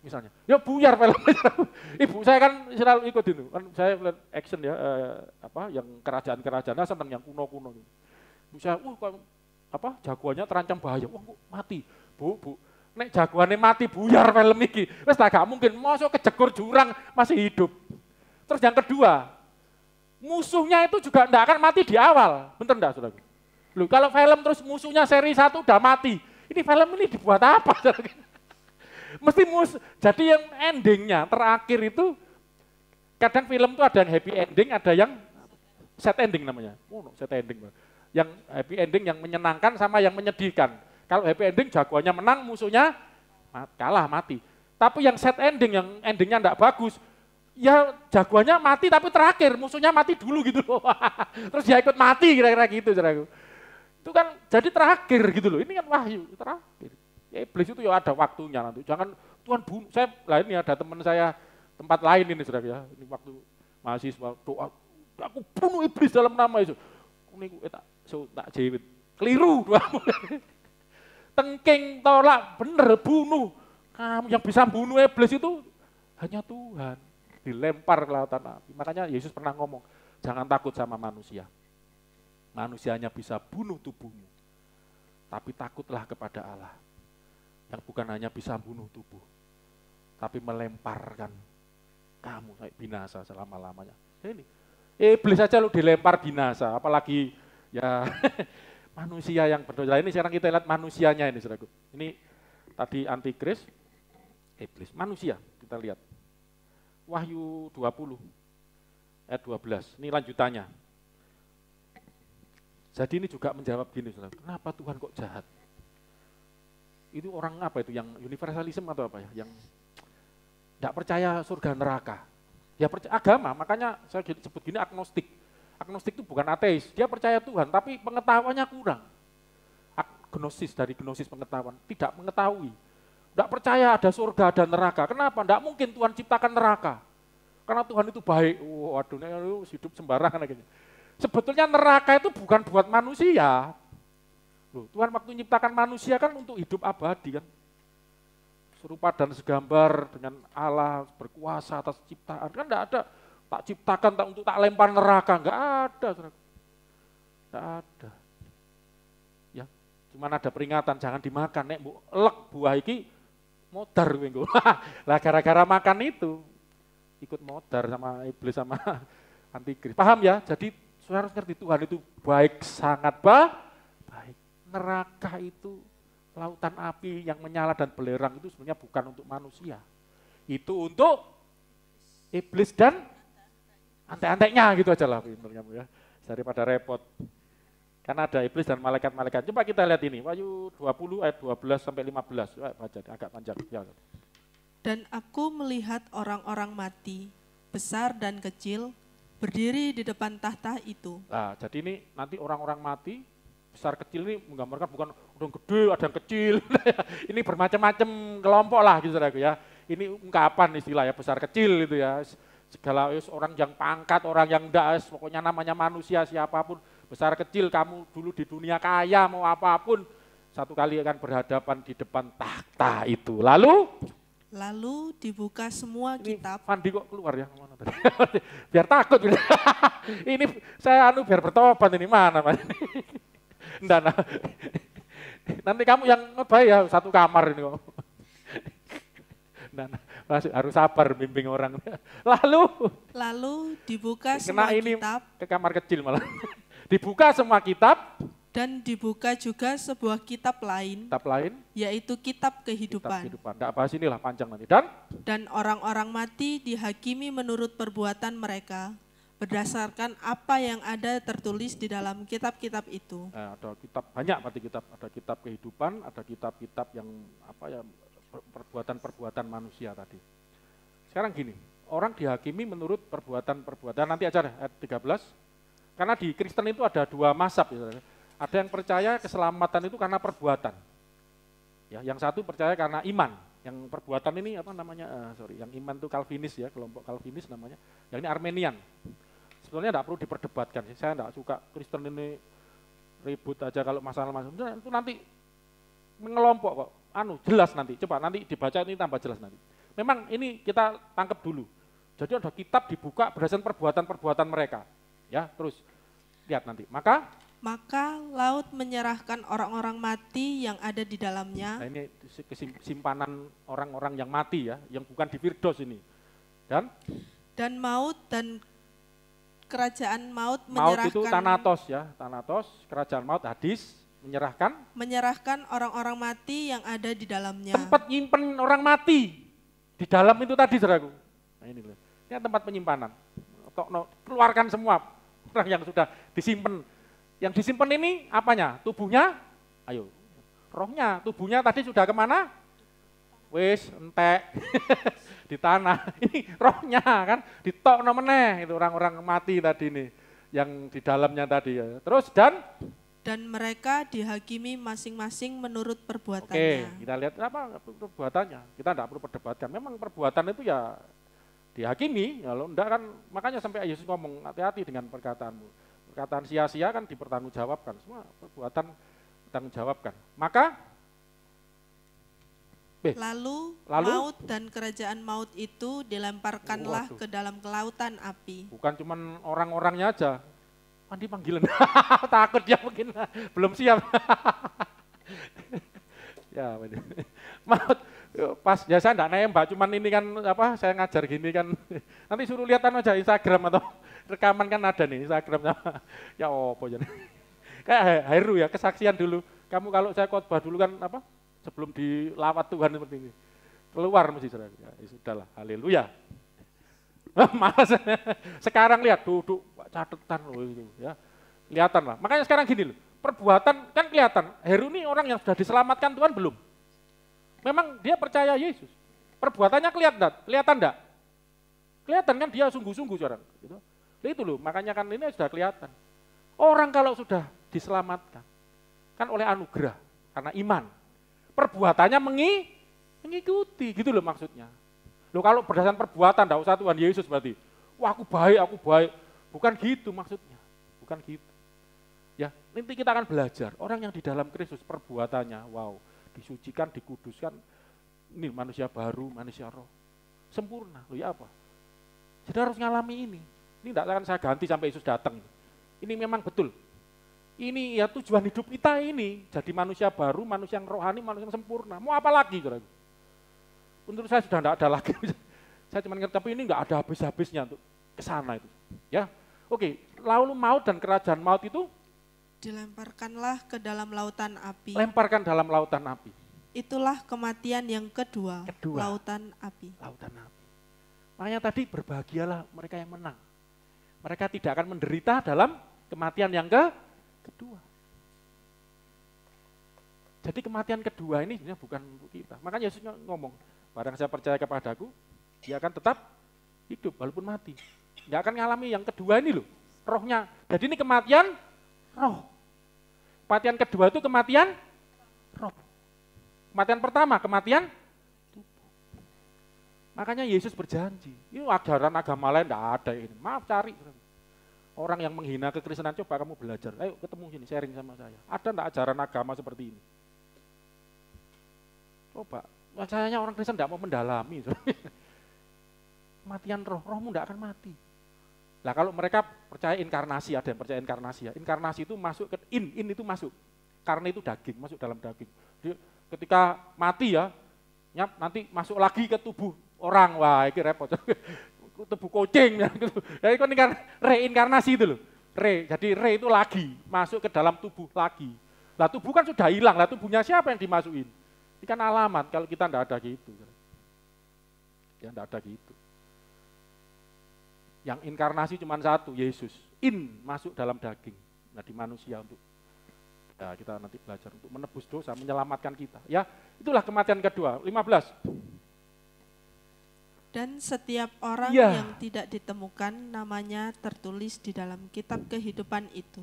Misalnya, ya buyar filmnya. Ibu saya kan selalu ikut itu, kan saya action ya, eh, apa yang kerajaan-kerajaan, nah, yang kuno-kuno. Gitu. Ibu saya, wah kok, apa jagoannya terancam bahaya, wah kok mati. Bu, bu, nek jagoannya mati buyar film ini. Wes tak mungkin, masuk kejekur jurang masih hidup. Terus yang kedua, musuhnya itu juga tidak akan mati di awal. Bentar enggak, saudara? lu kalau film terus musuhnya seri satu udah mati, ini film ini dibuat apa? Saudara? Mesti mus. Jadi yang endingnya terakhir itu kadang film tuh ada yang happy ending, ada yang set ending namanya. Oh, no, set ending. Yang happy ending yang menyenangkan sama yang menyedihkan. Kalau happy ending jagoannya menang, musuhnya kalah mati. Tapi yang set ending, yang endingnya tidak bagus, ya jagoannya mati tapi terakhir, musuhnya mati dulu gitu loh. Terus dia ikut mati kira-kira gitu ceraku. Itu kan jadi terakhir gitu loh. Ini kan wahyu terakhir. Ya iblis itu ya ada waktunya nanti. Jangan Tuhan bunuh. Saya lain ya ada teman saya tempat lain ini sudah ya. Ini waktu mahasiswa doa aku bunuh iblis dalam nama itu. eh tak so tak jewit. Keliru Tengking tolak bener bunuh. Kamu yang bisa bunuh iblis itu hanya Tuhan dilempar ke lautan api. Makanya Yesus pernah ngomong, jangan takut sama manusia. manusianya bisa bunuh tubuhmu, tapi takutlah kepada Allah yang bukan hanya bisa bunuh tubuh, tapi melemparkan kamu naik binasa selama-lamanya. Ini iblis saja lu dilempar binasa, apalagi ya manusia yang berdosa. Ini sekarang kita lihat manusianya ini, saudaraku. Ini tadi antikris, iblis, manusia kita lihat. Wahyu 20 ayat 12. Ini lanjutannya. Jadi ini juga menjawab gini, saudara. Kenapa Tuhan kok jahat? Itu orang apa itu? Yang universalisme atau apa ya? Yang tidak percaya surga neraka. Ya percaya agama, makanya saya sebut gini agnostik. Agnostik itu bukan ateis, dia percaya Tuhan, tapi pengetahuannya kurang. Agnosis dari gnosis pengetahuan, tidak mengetahui tidak percaya ada surga, ada neraka. Kenapa? Tidak mungkin Tuhan ciptakan neraka. Karena Tuhan itu baik. Wah, oh, lu hidup sembarangan. Gitu. Sebetulnya neraka itu bukan buat manusia. Loh, Tuhan waktu menciptakan manusia kan untuk hidup abadi kan. Serupa dan segambar dengan Allah berkuasa atas ciptaan. Kan tidak ada tak ciptakan tak untuk tak lempar neraka. Enggak ada. Enggak ada. Ya, cuman ada peringatan jangan dimakan nek bu, lek buah iki motor minggu. lah gara-gara makan itu ikut motor sama iblis sama anti antikris. Paham ya? Jadi saudara harus ngerti Tuhan itu baik sangat bah, baik. Neraka itu lautan api yang menyala dan belerang itu sebenarnya bukan untuk manusia. Itu untuk iblis dan antek-anteknya gitu aja lah. ya Daripada repot. Karena ada iblis dan malaikat-malaikat. Coba kita lihat ini, Wahyu 20 ayat 12 sampai 15. Coba baca, agak panjang. Ya. Dan aku melihat orang-orang mati, besar dan kecil, berdiri di depan tahta itu. Nah, jadi ini nanti orang-orang mati, besar kecil ini menggambarkan bukan ada yang gede, ada yang kecil. ini bermacam-macam kelompok lah gitu aku ya. Ini ungkapan istilah ya, besar kecil itu ya. Segala orang yang pangkat, orang yang das, pokoknya namanya manusia siapapun besar kecil kamu dulu di dunia kaya mau apapun satu kali akan berhadapan di depan takhta itu. Lalu Lalu dibuka semua ini kitab. Fandi kok keluar ya? biar takut. ini saya anu biar bertobat ini mana mas? nah, nah. Nanti kamu yang ngebay ya satu kamar ini kok. Nah, nah, harus sabar bimbing orang. Lalu. Lalu dibuka semua ini kitab. Ke kamar kecil malah. Dibuka semua kitab. Dan dibuka juga sebuah kitab lain. Kitab lain. Yaitu kitab kehidupan. Kitab kehidupan. Tidak bahas inilah panjang nanti. Dan? Dan orang-orang mati dihakimi menurut perbuatan mereka berdasarkan apa yang ada tertulis di dalam kitab-kitab itu. Eh, ada kitab banyak mati kitab ada kitab kehidupan, ada kitab-kitab yang apa ya perbuatan-perbuatan manusia tadi. Sekarang gini, orang dihakimi menurut perbuatan-perbuatan nanti acara deh ayat 13 karena di Kristen itu ada dua masab. Ya. Ada yang percaya keselamatan itu karena perbuatan. Ya, yang satu percaya karena iman. Yang perbuatan ini apa namanya? Uh, sorry, yang iman itu Calvinis ya, kelompok Calvinis namanya. Yang ini Armenian. Sebetulnya tidak perlu diperdebatkan Saya tidak suka Kristen ini ribut aja kalau masalah-masalah. Itu nanti mengelompok kok. Anu, jelas nanti. Coba nanti dibaca ini tambah jelas nanti. Memang ini kita tangkap dulu. Jadi ada kitab dibuka berdasarkan perbuatan-perbuatan mereka. Ya, terus lihat nanti. Maka maka laut menyerahkan orang-orang mati yang ada di dalamnya. Nah ini kesimpanan orang-orang yang mati ya, yang bukan di Firdos ini. Dan dan maut dan kerajaan maut, menyerahkan maut itu tanatos ya, tanatos kerajaan maut hadis menyerahkan menyerahkan orang-orang mati yang ada di dalamnya. Tempat nyimpen orang mati di dalam itu tadi saudaraku. Nah ini Ini tempat penyimpanan. Keluarkan semua, Orang yang sudah disimpan. Yang disimpan ini apanya? Tubuhnya? Ayo. Rohnya, tubuhnya tadi sudah kemana? Wis, entek. di tanah. Ini rohnya kan ditok meneh itu orang-orang mati tadi ini yang di dalamnya tadi ya. Terus dan dan mereka dihakimi masing-masing menurut perbuatannya. Oke, kita lihat apa perbuatannya. Kita tidak perlu perdebatkan. Memang perbuatan itu ya dihakimi, kalau ya enggak kan makanya sampai Yesus ngomong hati-hati dengan perkataanmu. Perkataan sia-sia kan dipertanggungjawabkan, semua perbuatan dipertanggungjawabkan. Maka B. Lalu, Lalu maut dan kerajaan maut itu dilemparkanlah waduh. ke dalam kelautan api. Bukan cuma orang-orangnya aja. Mandi panggilan. Takut dia mungkin belum siap. ya, maut pas ya saya enggak nembak, cuman ini kan apa saya ngajar gini kan. Nanti suruh lihatan aja Instagram atau rekaman kan ada nih Instagram sama ya opo jadi. Ya? Kayak Heru ya kesaksian dulu. Kamu kalau saya khotbah dulu kan apa sebelum dilawat Tuhan seperti ini. Keluar mesti saudara. Ya, ya sudahlah. Haleluya. Malas. Sekarang lihat duduk catatan loh itu ya. Kelihatan lah. Makanya sekarang gini loh. Perbuatan kan kelihatan. Heru ini orang yang sudah diselamatkan Tuhan belum? Memang dia percaya Yesus. Perbuatannya kelihatan, kelihatan enggak? Kelihatan kan dia sungguh-sungguh seorang. Gitu. Itu loh, makanya kan ini sudah kelihatan. Orang kalau sudah diselamatkan, kan oleh anugerah, karena iman. Perbuatannya mengi, mengikuti, gitu loh maksudnya. Loh kalau berdasarkan perbuatan, enggak usah Tuhan Yesus berarti. Wah aku baik, aku baik. Bukan gitu maksudnya, bukan gitu. Ya, nanti kita akan belajar. Orang yang di dalam Kristus perbuatannya, wow disucikan, dikuduskan. Ini manusia baru, manusia roh. Sempurna. Loh ya apa? Saudara harus ngalami ini. Ini tidak akan saya ganti sampai Yesus datang. Ini memang betul. Ini ya tujuan hidup kita ini. Jadi manusia baru, manusia yang rohani, manusia yang sempurna. Mau apa lagi? Saudara? Untuk saya sudah tidak ada lagi. saya cuma ngerti, tapi ini nggak ada habis-habisnya untuk ke sana itu. Ya, Oke, lalu maut dan kerajaan maut itu Dilemparkanlah ke dalam lautan api. Lemparkan dalam lautan api. Itulah kematian yang kedua, kedua. lautan api. Lautan api. Makanya tadi berbahagialah mereka yang menang. Mereka tidak akan menderita dalam kematian yang ke kedua. Jadi kematian kedua ini bukan untuk kita. Makanya Yesus ngomong, barang saya percaya kepadaku, dia akan tetap hidup walaupun mati. Dia akan mengalami yang kedua ini loh, rohnya. Jadi ini kematian roh. Kematian kedua itu kematian roh. Kematian pertama, kematian tubuh. Makanya Yesus berjanji, ini ajaran agama lain tidak ada ini. Maaf cari. Orang yang menghina kekristenan, coba kamu belajar. Ayo ketemu sini, sharing sama saya. Ada tidak ajaran agama seperti ini? Coba, Wajahnya orang Kristen tidak mau mendalami. Kematian roh, rohmu tidak akan mati Nah kalau mereka percaya inkarnasi, ada yang percaya inkarnasi ya. Inkarnasi itu masuk ke in, in itu masuk. Karena itu daging, masuk dalam daging. Jadi, ketika mati ya, nyap, nanti masuk lagi ke tubuh orang. Wah, ini repot. tubuh kucing. ya Jadi kan reinkarnasi itu loh. Re, jadi re itu lagi, masuk ke dalam tubuh lagi. Nah tubuh kan sudah hilang, lah tubuhnya siapa yang dimasukin? Ini kan alamat kalau kita tidak ada gitu. Ya tidak ada gitu. Yang inkarnasi cuma satu, Yesus. In masuk dalam daging. Nah, di manusia untuk ya, kita nanti belajar untuk menebus dosa, menyelamatkan kita. Ya, itulah kematian kedua. 15 dan setiap orang ya. yang tidak ditemukan namanya tertulis di dalam kitab kehidupan itu.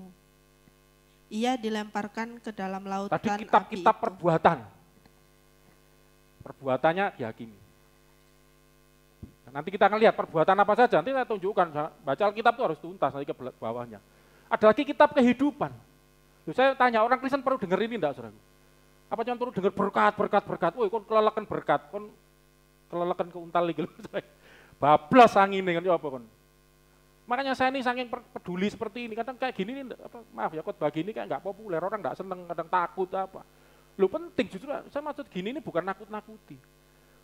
Ia dilemparkan ke dalam lautan Tadi kitab-kitab kitab perbuatan. Perbuatannya dihakimi. Nanti kita akan lihat perbuatan apa saja. Nanti saya tunjukkan. Baca Alkitab itu harus tuntas nanti ke bawahnya. Ada lagi kitab kehidupan. Loh, saya tanya orang Kristen perlu dengar ini enggak, saudara? Apa cuma perlu dengar berkat, berkat, berkat? Woi, kon kelelakan berkat, kon kelelakan keuntal lagi. Bablas angin dengan ya apa kon? Makanya saya ini saking peduli seperti ini, kadang kayak gini nih, apa, maaf ya khotbah ini kayak nggak populer, orang nggak seneng, kadang takut apa. Lu penting justru, saya maksud gini ini bukan nakut-nakuti.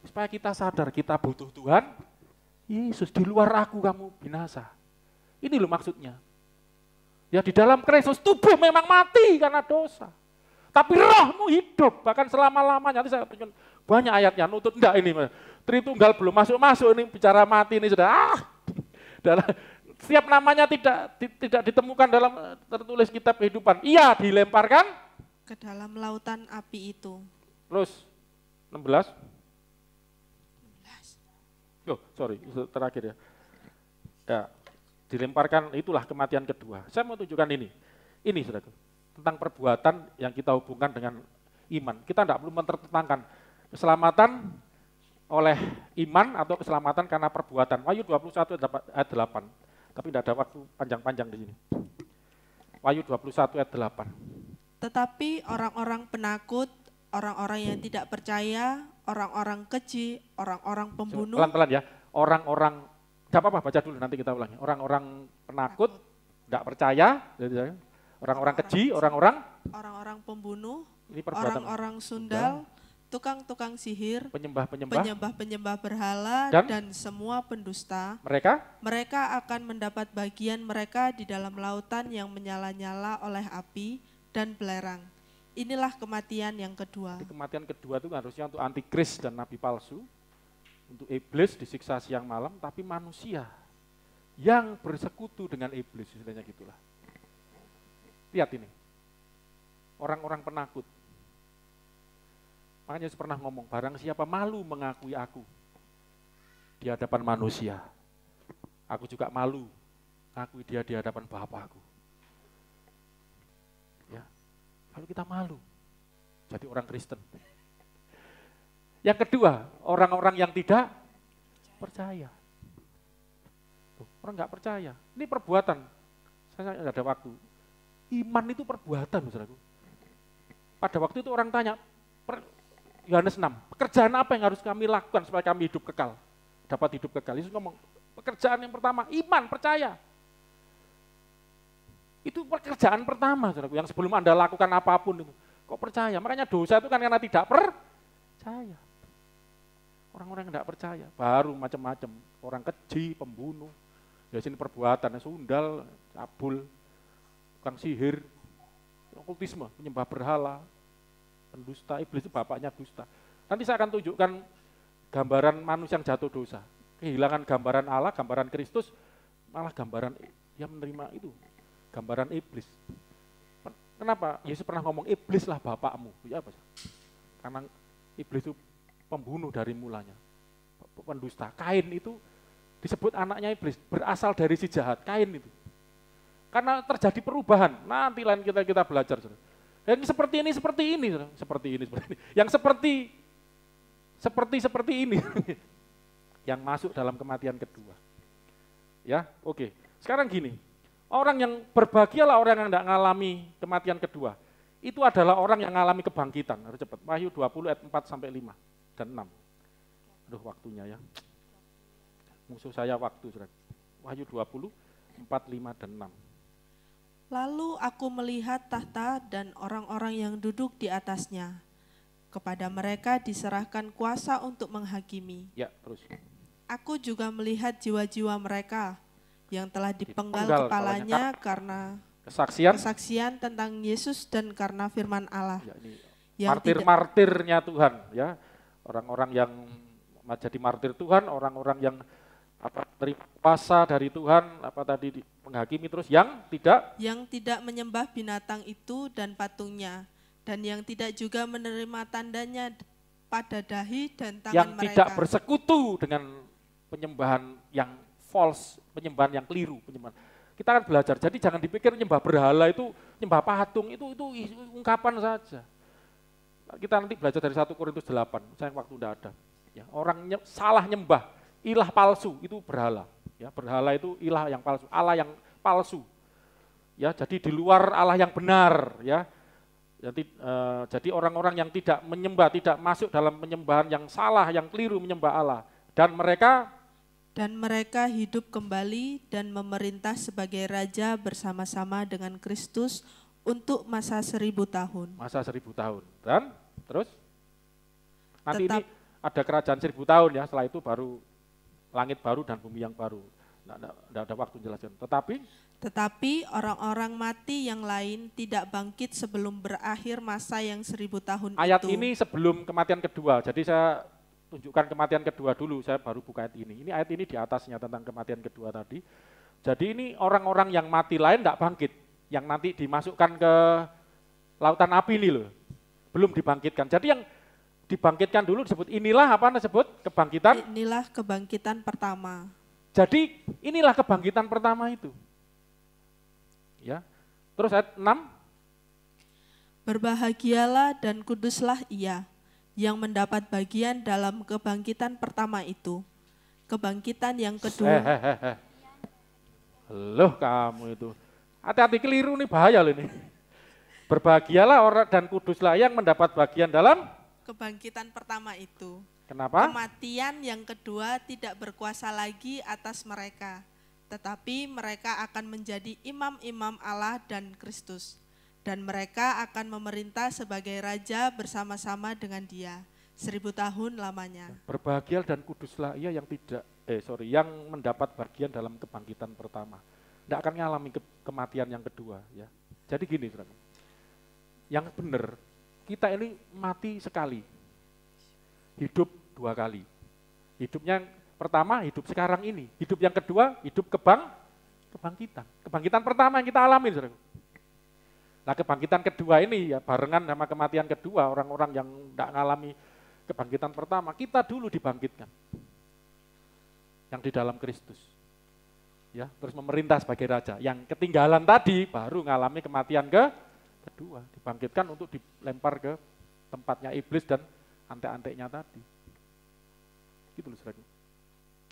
Supaya kita sadar kita butuh Tuhan, Yesus, di luar aku kamu binasa. Ini loh maksudnya. Ya di dalam Kristus tubuh memang mati karena dosa. Tapi rohmu hidup, bahkan selama-lamanya. Nanti saya tunjukkan banyak ayatnya, nutut enggak ini. Tritunggal belum masuk-masuk, ini bicara mati ini sudah. Ah, dalam, setiap namanya tidak di, tidak ditemukan dalam eh, tertulis kitab kehidupan. Iya dilemparkan ke dalam lautan api itu. Terus 16 Oh, sorry, terakhir ya. ya. Dilemparkan itulah kematian kedua. Saya mau tunjukkan ini. Ini saudara, tentang perbuatan yang kita hubungkan dengan iman. Kita tidak perlu mentertentangkan keselamatan oleh iman atau keselamatan karena perbuatan. Wahyu 21 ayat 8. Tapi tidak ada waktu panjang-panjang di sini. Wahyu 21 ayat 8. Tetapi orang-orang penakut, orang-orang yang tidak percaya, orang-orang keji, orang-orang pembunuh. Pelan-pelan ya, orang-orang, gak apa-apa baca dulu nanti kita ulangi. Orang-orang penakut, tidak percaya, orang-orang keji, orang-orang. Orang-orang pembunuh, orang-orang sundal, tukang-tukang sihir, penyembah-penyembah, penyembah-penyembah berhala dan, dan semua pendusta. Mereka mereka akan mendapat bagian mereka di dalam lautan yang menyala-nyala oleh api dan belerang Inilah kematian yang kedua. Jadi kematian kedua itu harusnya untuk antikris dan nabi palsu, untuk iblis disiksa siang malam, tapi manusia yang bersekutu dengan iblis, istilahnya gitulah. Lihat ini, orang-orang penakut. Makanya Yesus pernah ngomong, barang siapa malu mengakui aku di hadapan manusia, aku juga malu mengakui dia di hadapan Bapakku. Lalu kita malu jadi orang Kristen. Yang kedua, orang-orang yang tidak percaya. orang nggak percaya. Ini perbuatan. Saya nggak ada waktu. Iman itu perbuatan, saudaraku. Pada waktu itu orang tanya, Yohanes 6, pekerjaan apa yang harus kami lakukan supaya kami hidup kekal? Dapat hidup kekal. Yesus ngomong, pekerjaan yang pertama, iman, percaya. Itu pekerjaan pertama, saudaraku, yang sebelum Anda lakukan apapun itu. Kok percaya? Makanya dosa itu kan karena tidak percaya. Orang-orang yang tidak percaya, baru macam-macam. Orang keji, pembunuh, ya sini perbuatan, sundal, cabul, tukang sihir, okultisme, penyembah berhala, pendusta, iblis itu bapaknya dusta. Nanti saya akan tunjukkan gambaran manusia yang jatuh dosa. Kehilangan gambaran Allah, gambaran Kristus, malah gambaran dia menerima itu, gambaran iblis. Kenapa? Yesus ya pernah ngomong iblis lah bapakmu. Ya apa? Karena iblis itu pembunuh dari mulanya. Pendusta. Kain itu disebut anaknya iblis, berasal dari si jahat, kain itu. Karena terjadi perubahan. Nanti lain kita kita belajar. Yang seperti ini, seperti ini, seperti ini, seperti ini. Yang seperti seperti seperti ini. Yang masuk dalam kematian kedua. Ya, oke. Okay. Sekarang gini, Orang yang berbahagialah orang yang tidak mengalami kematian kedua. Itu adalah orang yang mengalami kebangkitan. Harus cepat. Wahyu 20 ayat 4 sampai 5 dan 6. Aduh waktunya ya. Musuh saya waktu. Wahyu 20, 4, 5, dan 6. Lalu aku melihat tahta dan orang-orang yang duduk di atasnya. Kepada mereka diserahkan kuasa untuk menghakimi. Ya, terus. Aku juga melihat jiwa-jiwa mereka, yang telah dipenggal, dipenggal kepalanya karena kesaksian kesaksian tentang Yesus dan karena firman Allah. Ya, ini martir-martirnya Tuhan ya. Orang-orang yang menjadi martir Tuhan, orang-orang yang apa terima dari Tuhan apa tadi menghakimi terus yang tidak yang tidak menyembah binatang itu dan patungnya dan yang tidak juga menerima tandanya pada dahi dan tangan yang mereka yang tidak bersekutu dengan penyembahan yang false, penyembahan yang keliru, penyembahan. Kita akan belajar. Jadi jangan dipikir nyembah berhala itu nyembah patung itu itu ungkapan saja. Kita nanti belajar dari 1 Korintus 8. Saya waktu tidak ada. Ya, orang nye, salah nyembah ilah palsu itu berhala. Ya, berhala itu ilah yang palsu, Allah yang palsu. Ya, jadi di luar Allah yang benar, ya. Jadi, e, jadi orang-orang yang tidak menyembah, tidak masuk dalam penyembahan yang salah, yang keliru menyembah Allah dan mereka dan mereka hidup kembali dan memerintah sebagai raja bersama-sama dengan Kristus untuk masa seribu tahun. Masa seribu tahun. Dan terus? Nanti Tetap, ini ada kerajaan seribu tahun ya, setelah itu baru langit baru dan bumi yang baru. Tidak ada waktu menjelaskan. Tetapi? Tetapi orang-orang mati yang lain tidak bangkit sebelum berakhir masa yang seribu tahun Ayat itu. ini sebelum kematian kedua. Jadi saya tunjukkan kematian kedua dulu, saya baru buka ayat ini. Ini ayat ini di atasnya tentang kematian kedua tadi. Jadi ini orang-orang yang mati lain tidak bangkit, yang nanti dimasukkan ke lautan api ini loh, belum dibangkitkan. Jadi yang dibangkitkan dulu disebut inilah apa disebut kebangkitan? Inilah kebangkitan pertama. Jadi inilah kebangkitan pertama itu. Ya. Terus ayat 6 Berbahagialah dan kuduslah ia, yang mendapat bagian dalam kebangkitan pertama itu. Kebangkitan yang kedua. Eh, eh, eh, eh, Loh kamu itu. Hati-hati keliru nih bahaya loh ini. Berbahagialah orang dan kuduslah yang mendapat bagian dalam kebangkitan pertama itu. Kenapa? Kematian yang kedua tidak berkuasa lagi atas mereka, tetapi mereka akan menjadi imam-imam Allah dan Kristus dan mereka akan memerintah sebagai raja bersama-sama dengan dia seribu tahun lamanya. Berbahagia dan kuduslah ia yang tidak eh sorry yang mendapat bagian dalam kebangkitan pertama. Tidak akan mengalami ke kematian yang kedua ya. Jadi gini saudara, yang benar kita ini mati sekali, hidup dua kali. Hidupnya yang pertama hidup sekarang ini, hidup yang kedua hidup kebang kebangkitan. Kebangkitan pertama yang kita alami saudara Nah kebangkitan kedua ini ya barengan sama kematian kedua orang-orang yang tidak mengalami kebangkitan pertama, kita dulu dibangkitkan. Yang di dalam Kristus. Ya, terus memerintah sebagai raja. Yang ketinggalan tadi baru mengalami kematian ke kedua, dibangkitkan untuk dilempar ke tempatnya iblis dan antek-anteknya tadi. Gitu loh saudara.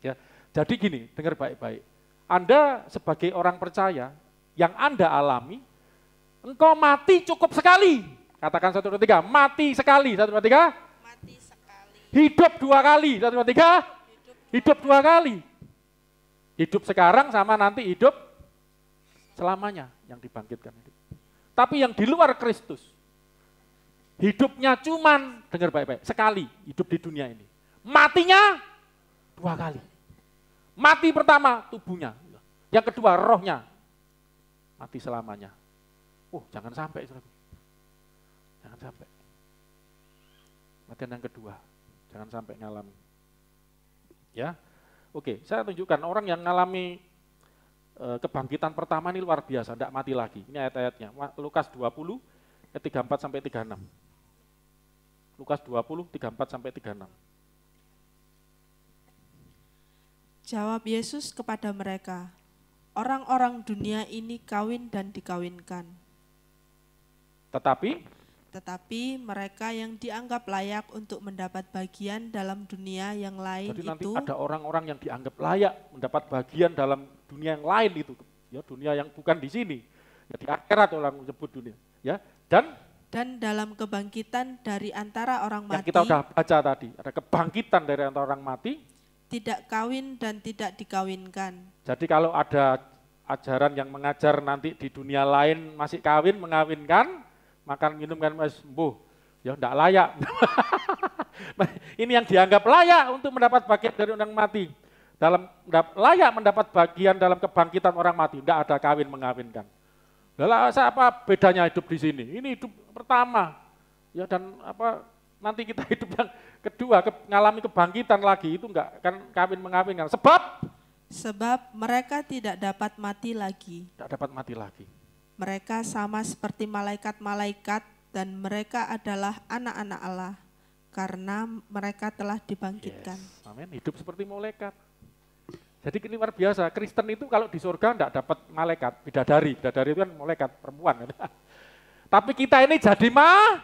Ya, jadi gini, dengar baik-baik. Anda sebagai orang percaya, yang Anda alami Engkau mati cukup sekali. Katakan satu dua tiga. Mati sekali. Satu dua tiga. Mati sekali. Hidup dua kali. Satu dua tiga. Hidup, dua kali. Hidup sekarang sama nanti hidup selamanya yang dibangkitkan. Tapi yang di luar Kristus, hidupnya cuman, dengar baik-baik, sekali hidup di dunia ini. Matinya dua kali. Mati pertama tubuhnya, yang kedua rohnya, mati selamanya oh, jangan sampai saudara. Jangan sampai. Latihan yang kedua, jangan sampai ngalami. Ya, oke. Saya tunjukkan orang yang ngalami e, kebangkitan pertama ini luar biasa, tidak mati lagi. Ini ayat-ayatnya. Lukas 20, 34 eh, sampai 36. Lukas 20, 34 sampai 36. Jawab Yesus kepada mereka, orang-orang dunia ini kawin dan dikawinkan tetapi tetapi mereka yang dianggap layak untuk mendapat bagian dalam dunia yang lain Jadi nanti itu ada orang-orang yang dianggap layak mendapat bagian dalam dunia yang lain itu ya dunia yang bukan di sini ya di akhirat orang menyebut dunia ya dan dan dalam kebangkitan dari antara orang mati yang kita sudah baca tadi ada kebangkitan dari antara orang mati tidak kawin dan tidak dikawinkan jadi kalau ada ajaran yang mengajar nanti di dunia lain masih kawin mengawinkan makan minum kan mas sembuh, ya tidak layak ini yang dianggap layak untuk mendapat bagian dari undang mati dalam layak mendapat bagian dalam kebangkitan orang mati tidak ada kawin mengawinkan Lalu apa bedanya hidup di sini? Ini hidup pertama. Ya dan apa nanti kita hidup yang kedua ke, ngalami kebangkitan lagi itu enggak kan kawin mengawinkan. Sebab sebab mereka tidak dapat mati lagi. Tidak dapat mati lagi. Mereka sama seperti malaikat-malaikat dan mereka adalah anak-anak Allah karena mereka telah dibangkitkan. Yes. Amin. Hidup seperti malaikat. Jadi ini luar biasa. Kristen itu kalau di surga tidak dapat malaikat, bidadari. Bidadari itu kan malaikat perempuan. Tapi kita ini jadi ma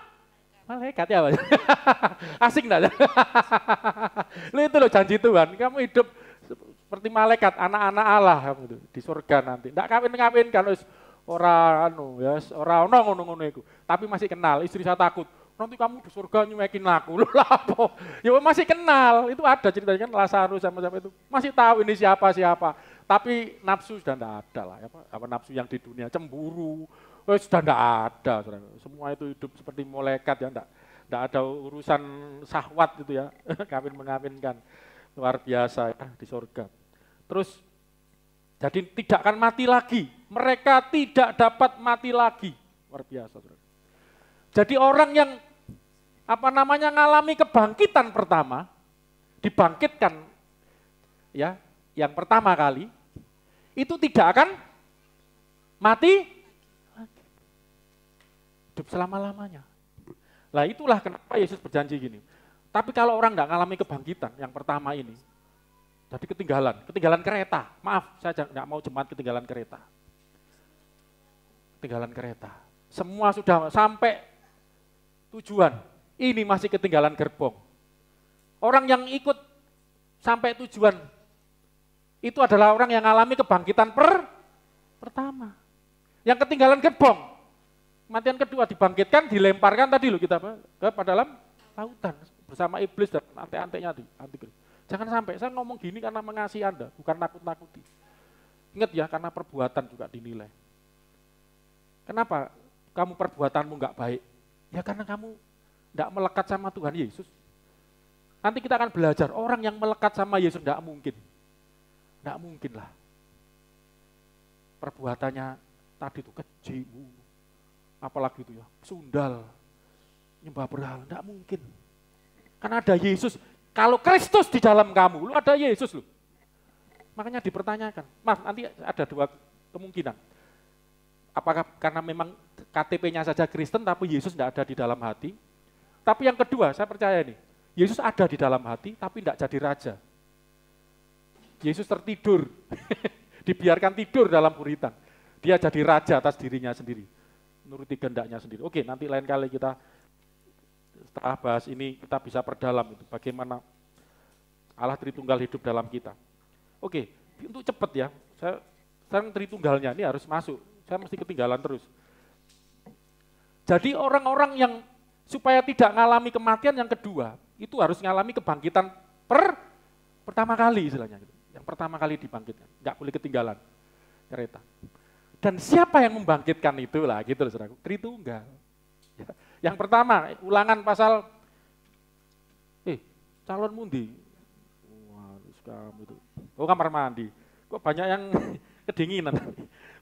malaikat ya, Asing Asik enggak? Lu itu loh janji Tuhan, kamu hidup seperti malaikat, anak-anak Allah di surga nanti. Enggak kawin-kawin kan, Orang, anu ya ora ono ngono-ngono iku. Tapi masih kenal, istri saya takut. Nanti kamu di surga nyuekin aku. lu lapo? Ya masih kenal, itu ada ceritanya kan Lazarus anu sama siapa itu. Masih tahu ini siapa siapa. Tapi nafsu sudah tidak ada lah ya, apa, apa nafsu yang di dunia cemburu. Eh, sudah tidak ada. Semua itu hidup seperti molekat ya Tidak tidak ada urusan sahwat itu ya. Kawin mengawinkan. Luar biasa ya di surga. Terus jadi tidak akan mati lagi. Mereka tidak dapat mati lagi. Luar biasa. Bro. Jadi orang yang apa namanya ngalami kebangkitan pertama, dibangkitkan ya, yang pertama kali itu tidak akan mati lagi. Hidup selama-lamanya. Lah itulah kenapa Yesus berjanji gini. Tapi kalau orang nggak ngalami kebangkitan yang pertama ini, Tadi ketinggalan, ketinggalan kereta. Maaf, saya tidak mau jemaat ketinggalan kereta. Ketinggalan kereta. Semua sudah sampai tujuan. Ini masih ketinggalan gerbong. Orang yang ikut sampai tujuan itu adalah orang yang alami kebangkitan per pertama. Yang ketinggalan gerbong. Kematian kedua dibangkitkan, dilemparkan tadi loh kita ke dalam lautan bersama iblis dan antek-anteknya anti, anti Jangan sampai saya ngomong gini karena mengasihi Anda, bukan takut-takuti. Ingat ya, karena perbuatan juga dinilai. Kenapa kamu perbuatanmu nggak baik? Ya karena kamu tidak melekat sama Tuhan Yesus. Nanti kita akan belajar, orang yang melekat sama Yesus tidak mungkin. Tidak mungkin lah. Perbuatannya tadi itu kejimu, apalagi itu ya, sundal, nyembah berhala, tidak mungkin. Karena ada Yesus, kalau Kristus di dalam kamu, lu ada Yesus lu. Makanya dipertanyakan. Maaf, nanti ada dua kemungkinan. Apakah karena memang KTP-nya saja Kristen tapi Yesus tidak ada di dalam hati? Tapi yang kedua, saya percaya ini. Yesus ada di dalam hati tapi tidak jadi raja. Yesus tertidur. Dibiarkan tidur dalam puritan. Dia jadi raja atas dirinya sendiri. Menuruti gendaknya sendiri. Oke, nanti lain kali kita setelah bahas ini kita bisa perdalam itu bagaimana Allah Tritunggal hidup dalam kita. Oke, untuk cepat ya, saya sekarang Tritunggalnya ini harus masuk, saya mesti ketinggalan terus. Jadi orang-orang yang supaya tidak mengalami kematian yang kedua, itu harus mengalami kebangkitan per pertama kali istilahnya. Gitu. Yang pertama kali dibangkitkan, nggak boleh ketinggalan cerita Dan siapa yang membangkitkan itulah gitu loh Tritunggal. Ya yang pertama, ulangan pasal eh calon mundi. Wah, kamu itu. Oh, kamar mandi. Kok banyak yang kedinginan.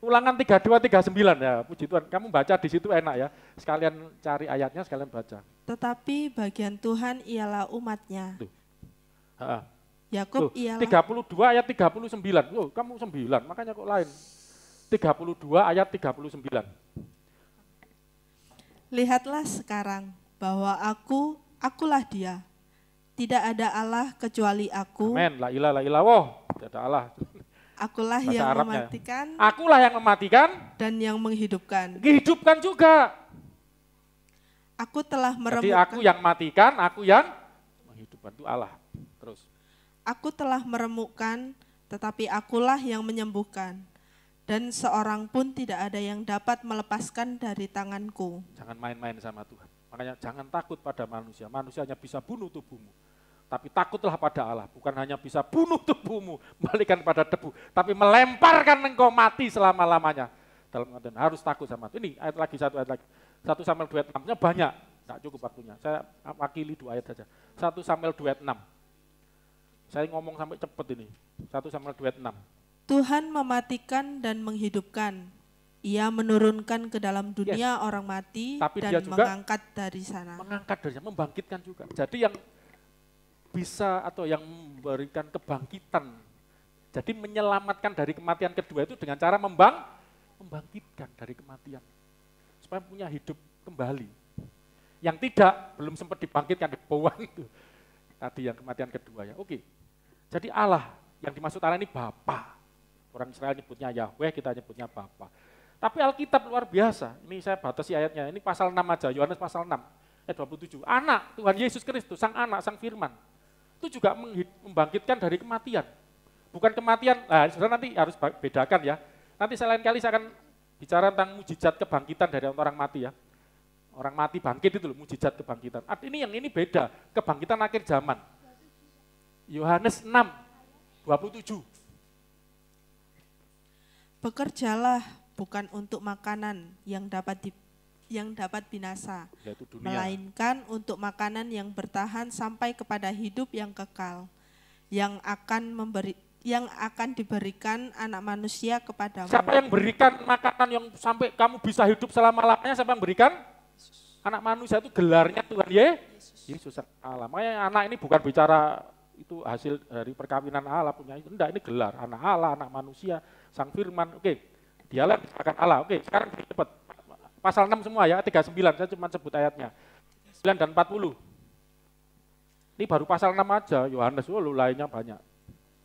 Ulangan 3239 ya, puji Tuhan. Kamu baca di situ enak ya. Sekalian cari ayatnya, sekalian baca. Tetapi bagian Tuhan ialah umatnya. Tuh. Ha -ha. Yakub ialah 32 ayat 39. Oh, kamu 9, makanya kok lain. 32 ayat 39. Lihatlah sekarang bahwa aku, akulah dia. Tidak ada Allah kecuali aku. Amen. La ilah la Wow, tidak ada Allah. Akulah Bahasa yang Arabnya. mematikan. Akulah yang mematikan. Dan yang menghidupkan. Dihidupkan juga. Aku telah meremukkan. Jadi aku yang matikan, aku yang menghidupkan. Itu Allah. Terus. Aku telah meremukkan, tetapi akulah yang menyembuhkan dan seorang pun tidak ada yang dapat melepaskan dari tanganku. Jangan main-main sama Tuhan. Makanya jangan takut pada manusia. Manusia hanya bisa bunuh tubuhmu. Tapi takutlah pada Allah. Bukan hanya bisa bunuh tubuhmu, balikan pada debu. Tapi melemparkan engkau mati selama-lamanya. Dalam dan harus takut sama Tuhan. Ini ayat lagi, satu ayat lagi. Satu Samuel dua ayat banyak. Tidak cukup waktunya. Saya wakili dua ayat saja. Satu Samuel dua ayat enam. Saya ngomong sampai cepet ini. Satu Samuel dua ayat enam. Tuhan mematikan dan menghidupkan. Ia menurunkan ke dalam dunia yes. orang mati Tapi dan dia juga mengangkat dari sana. Mengangkat dari sana, membangkitkan juga. Jadi yang bisa atau yang memberikan kebangkitan. Jadi menyelamatkan dari kematian kedua itu dengan cara membang membangkitkan dari kematian. Supaya punya hidup kembali. Yang tidak belum sempat dibangkitkan di bawah itu. Tadi yang kematian kedua ya. Oke. Jadi Allah yang dimaksud Allah ini Bapak. Orang Israel nyebutnya Yahweh, kita nyebutnya Bapa. Tapi Alkitab luar biasa. Ini saya batasi ayatnya. Ini pasal 6 aja, Yohanes pasal 6 ayat 27. Anak Tuhan Yesus Kristus, sang anak, sang firman. Itu juga membangkitkan dari kematian. Bukan kematian, nah, saudara nanti harus bedakan ya. Nanti selain kali saya akan bicara tentang mujizat kebangkitan dari orang mati ya. Orang mati bangkit itu loh, mujizat kebangkitan. Ini yang ini beda, kebangkitan akhir zaman. Yohanes 6, 27. Bekerjalah bukan untuk makanan yang dapat di, yang dapat binasa, melainkan untuk makanan yang bertahan sampai kepada hidup yang kekal, yang akan memberi yang akan diberikan anak manusia kepadamu. Siapa yang berikan makanan yang sampai kamu bisa hidup selama-lamanya, siapa yang berikan? Anak manusia itu gelarnya Tuhan ya? Yesus. Yesus Allah. Makanya anak ini bukan bicara itu hasil dari perkawinan Allah punya itu. Enggak, ini gelar. Anak Allah, anak manusia, sang firman. Oke, dialah akan Allah. Oke, sekarang cepat. Pasal 6 semua ya, 39, saya cuma sebut ayatnya. 9 dan 40. Ini baru pasal 6 aja, Yohanes, oh, lainnya banyak.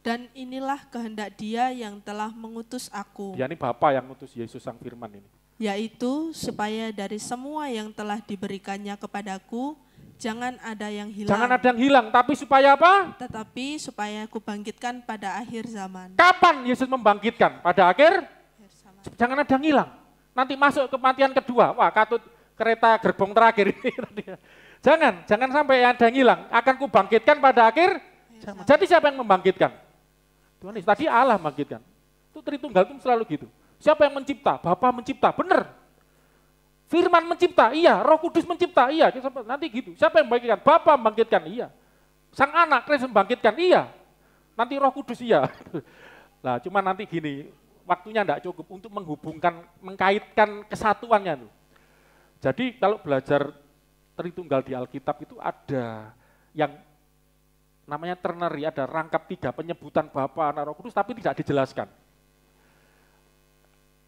Dan inilah kehendak dia yang telah mengutus aku. Ya ini Bapa yang mengutus Yesus Sang Firman ini. Yaitu supaya dari semua yang telah diberikannya kepadaku, Jangan ada yang hilang. Jangan ada yang hilang, tapi supaya apa? Tetapi supaya kubangkitkan pada akhir zaman. Kapan Yesus membangkitkan? Pada akhir? akhir zaman. Jangan ada yang hilang. Nanti masuk kematian kedua. Wah, katut kereta gerbong terakhir ini. jangan, jangan sampai ada yang hilang. Akan kubangkitkan pada akhir, zaman. Jadi siapa yang membangkitkan? Tuhan Yesus. Tadi Allah membangkitkan. Itu Tritunggal itu selalu gitu. Siapa yang mencipta? Bapak mencipta. Benar. Firman mencipta, iya. Roh Kudus mencipta, iya. Nanti gitu. Siapa yang bangkitkan Bapa bangkitkan iya. Sang anak Kristus bangkitkan iya. Nanti Roh Kudus, iya. Nah, cuma nanti gini, waktunya tidak cukup untuk menghubungkan, mengkaitkan kesatuannya. Tuh. Jadi kalau belajar Tritunggal di Alkitab itu ada yang namanya ternary, ada rangkap tiga penyebutan Bapa, Anak, Roh Kudus, tapi tidak dijelaskan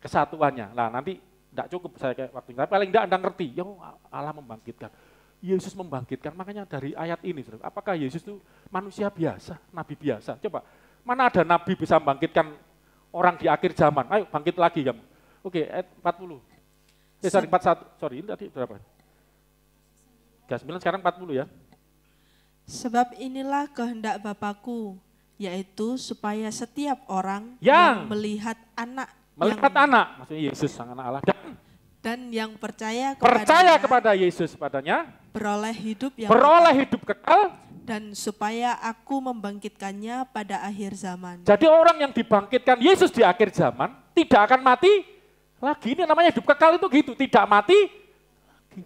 kesatuannya. Nah, nanti tidak cukup saya kayak waktu Tapi paling tidak Anda ngerti, yang Allah membangkitkan. Yesus membangkitkan, makanya dari ayat ini, apakah Yesus itu manusia biasa, nabi biasa? Coba, mana ada nabi bisa membangkitkan orang di akhir zaman? Ayo, bangkit lagi ya Oke, ayat 40. Eh, sorry, 41. Sorry, ini tadi berapa? 39, sekarang 40 ya. Sebab inilah kehendak Bapakku, yaitu supaya setiap orang yang, yang melihat anak Melihat yang, anak, maksudnya Yesus sang anak Allah. Dan, dan yang percaya kepada percaya kepada Yesus padanya beroleh hidup yang beroleh hidup kekal dan supaya aku membangkitkannya pada akhir zaman. Jadi orang yang dibangkitkan Yesus di akhir zaman tidak akan mati lagi. Ini namanya hidup kekal itu gitu, tidak mati lagi.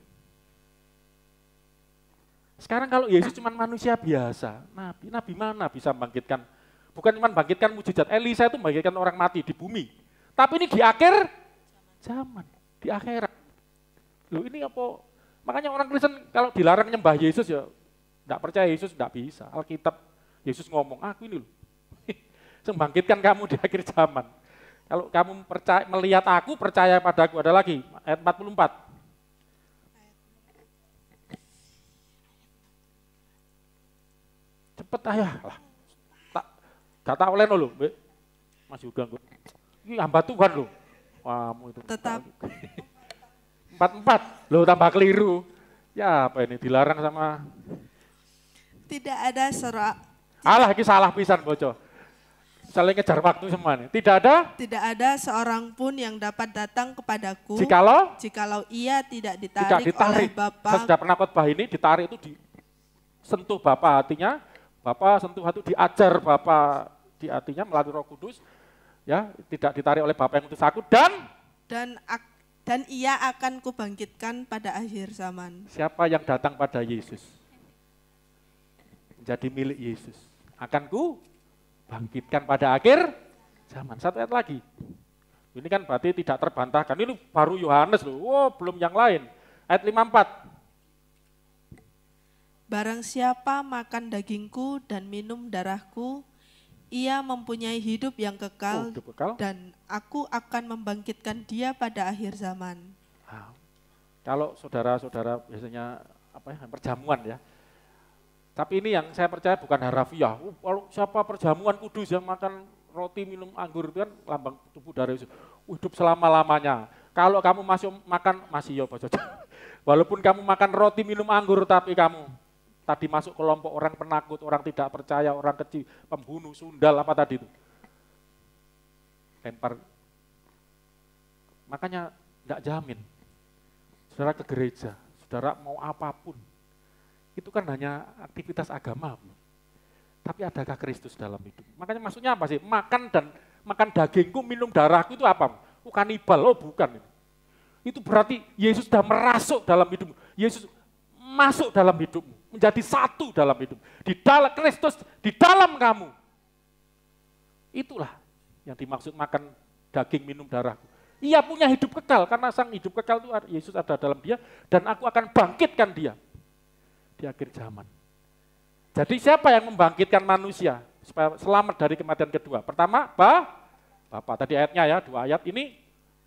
Sekarang kalau Yesus cuma manusia biasa, nabi nabi mana bisa bangkitkan Bukan cuma bangkitkan mujizat Elisa itu bangkitkan orang mati di bumi tapi ini di akhir zaman, di akhirat. Loh ini apa? Makanya orang Kristen kalau dilarang nyembah Yesus ya tidak percaya Yesus tidak bisa. Alkitab Yesus ngomong, aku ini loh. Sembangkitkan kamu di akhir zaman. Kalau kamu percaya, melihat aku, percaya padaku. Ada lagi, ayat 44. Cepet ayah lah. Tak, kata oleh dulu. Masih gue ini hamba Tuhan loh. Kamu itu. Tetap. Empat-empat, lo tambah keliru. Ya apa ini, dilarang sama. Tidak ada serak. Alah, ini salah pisan bocor. Saling ngejar waktu semua ini Tidak ada? Tidak ada seorang pun yang dapat datang kepadaku. Jikalau? Jikalau ia tidak ditarik, tidak ditarik. oleh Bapak. Saya sudah pernah khotbah ini, ditarik itu disentuh Bapak. Artinya Bapak sentuh itu diajar Bapak di artinya melalui roh kudus ya tidak ditarik oleh Bapa yang utus aku dan dan dan ia akan kubangkitkan pada akhir zaman. Siapa yang datang pada Yesus menjadi milik Yesus akan ku bangkitkan pada akhir zaman. Satu ayat lagi. Ini kan berarti tidak terbantahkan. Ini baru Yohanes loh. Wow, belum yang lain. Ayat 54. Barang siapa makan dagingku dan minum darahku, ia mempunyai hidup yang kekal, oh, hidup kekal dan aku akan membangkitkan dia pada akhir zaman. Nah, kalau saudara-saudara biasanya apa ya perjamuan ya. Tapi ini yang saya percaya bukan harafiah. Uh, kalau siapa perjamuan kudus yang makan roti minum anggur itu kan lambang tubuh darah uh, Yesus. Hidup selama-lamanya. Kalau kamu masih makan masih ya Walaupun kamu makan roti minum anggur tapi kamu Tadi masuk kelompok orang penakut, orang tidak percaya, orang kecil, pembunuh, sundal, apa tadi itu? Lempar. Makanya tidak jamin. Saudara ke gereja, saudara mau apapun, itu kan hanya aktivitas agama. Tapi adakah Kristus dalam hidup? Makanya maksudnya apa sih? Makan dan makan dagingku, minum darahku itu apa? Bukan oh, ibal, oh bukan. Itu berarti Yesus sudah merasuk dalam hidupmu. Yesus masuk dalam hidupmu menjadi satu dalam hidup. Di dalam Kristus di dalam kamu. Itulah yang dimaksud makan daging minum darahku. Ia punya hidup kekal karena sang hidup kekal itu Yesus ada dalam dia dan aku akan bangkitkan dia di akhir zaman. Jadi siapa yang membangkitkan manusia supaya selamat dari kematian kedua? Pertama, apa Bapak. Tadi ayatnya ya, dua ayat ini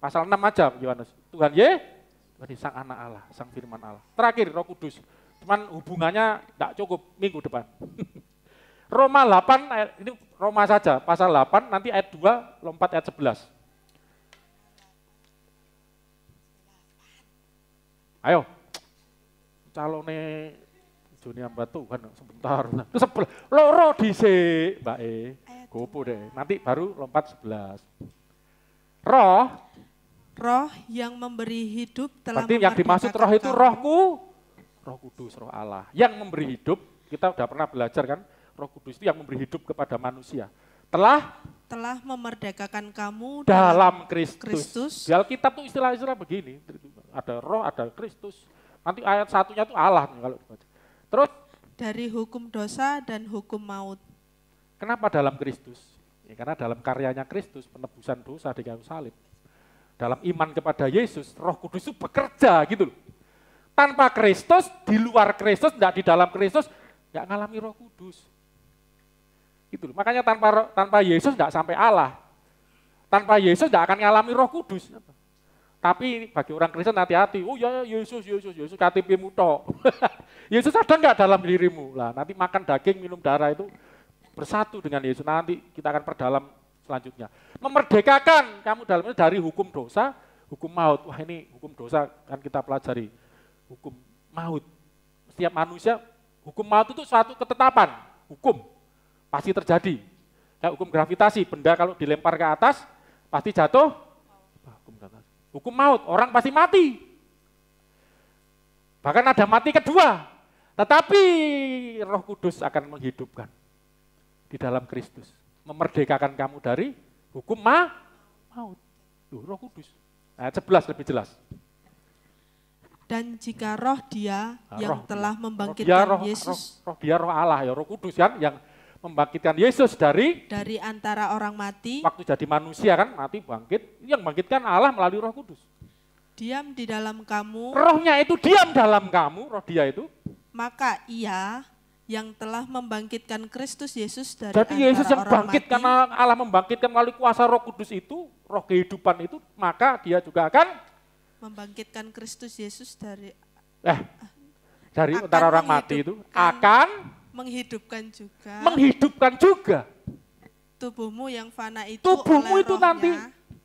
pasal 6 aja Yohanes. Tuhan ye, Tuhan sang anak Allah, sang firman Allah. Terakhir, roh kudus. Cuman hubungannya tidak cukup minggu depan. Roma 8, ayat, eh, ini Roma saja, pasal 8, nanti ayat 2, lompat ayat 11. Ayo, calone dunia mbak Tuhan sebentar. Terus sebelah, loro dhisik, Mbak E. Gopo deh, nanti baru lompat 11. Roh Roh yang memberi hidup telah Berarti yang dimaksud roh itu kamu. rohmu Roh Kudus, Roh Allah yang memberi hidup. Kita sudah pernah belajar kan, Roh Kudus itu yang memberi hidup kepada manusia. Telah telah memerdekakan kamu dalam Kristus. Kristus. Di Alkitab tuh istilah-istilah begini, ada roh, ada Kristus. Nanti ayat satunya itu Allah kalau Terus dari hukum dosa dan hukum maut. Kenapa dalam Kristus? Ya, karena dalam karyanya Kristus penebusan dosa di kayu salib. Dalam iman kepada Yesus, Roh Kudus itu bekerja gitu loh. Tanpa Kristus, di luar Kristus, tidak di dalam Kristus, tidak mengalami roh kudus. Gitu loh. Makanya tanpa tanpa Yesus tidak sampai Allah. Tanpa Yesus tidak akan mengalami roh kudus. Tapi bagi orang Kristen hati-hati. Oh ya, Yesus, Yesus, Yesus KTP muto. Yesus ada enggak dalam dirimu? Lah nanti makan daging, minum darah itu bersatu dengan Yesus. Nanti kita akan perdalam selanjutnya. Memerdekakan kamu dalamnya dari hukum dosa, hukum maut. Wah ini hukum dosa kan kita pelajari hukum maut. Setiap manusia, hukum maut itu suatu ketetapan, hukum. Pasti terjadi. Ya, hukum gravitasi, benda kalau dilempar ke atas, pasti jatuh. Hukum, hukum maut, orang pasti mati. Bahkan ada mati kedua. Tetapi roh kudus akan menghidupkan di dalam Kristus. Memerdekakan kamu dari hukum ma maut. Duh, roh kudus. Ayat 11 lebih jelas dan jika roh dia nah, yang roh, telah membangkitkan roh, Yesus roh, roh, roh dia roh Allah ya roh kudus kan yang membangkitkan Yesus dari dari antara orang mati waktu jadi manusia kan mati bangkit yang bangkitkan Allah melalui roh kudus diam di dalam kamu rohnya itu diam dalam kamu roh dia itu maka ia yang telah membangkitkan Kristus Yesus dari Jadi antara Yesus yang orang bangkit mati, karena Allah membangkitkan melalui kuasa Roh Kudus itu, roh kehidupan itu, maka dia juga akan membangkitkan Kristus Yesus dari eh dari antara orang mati itu akan menghidupkan juga menghidupkan juga tubuhmu yang fana itu tubuhmu oleh itu rohnya, nanti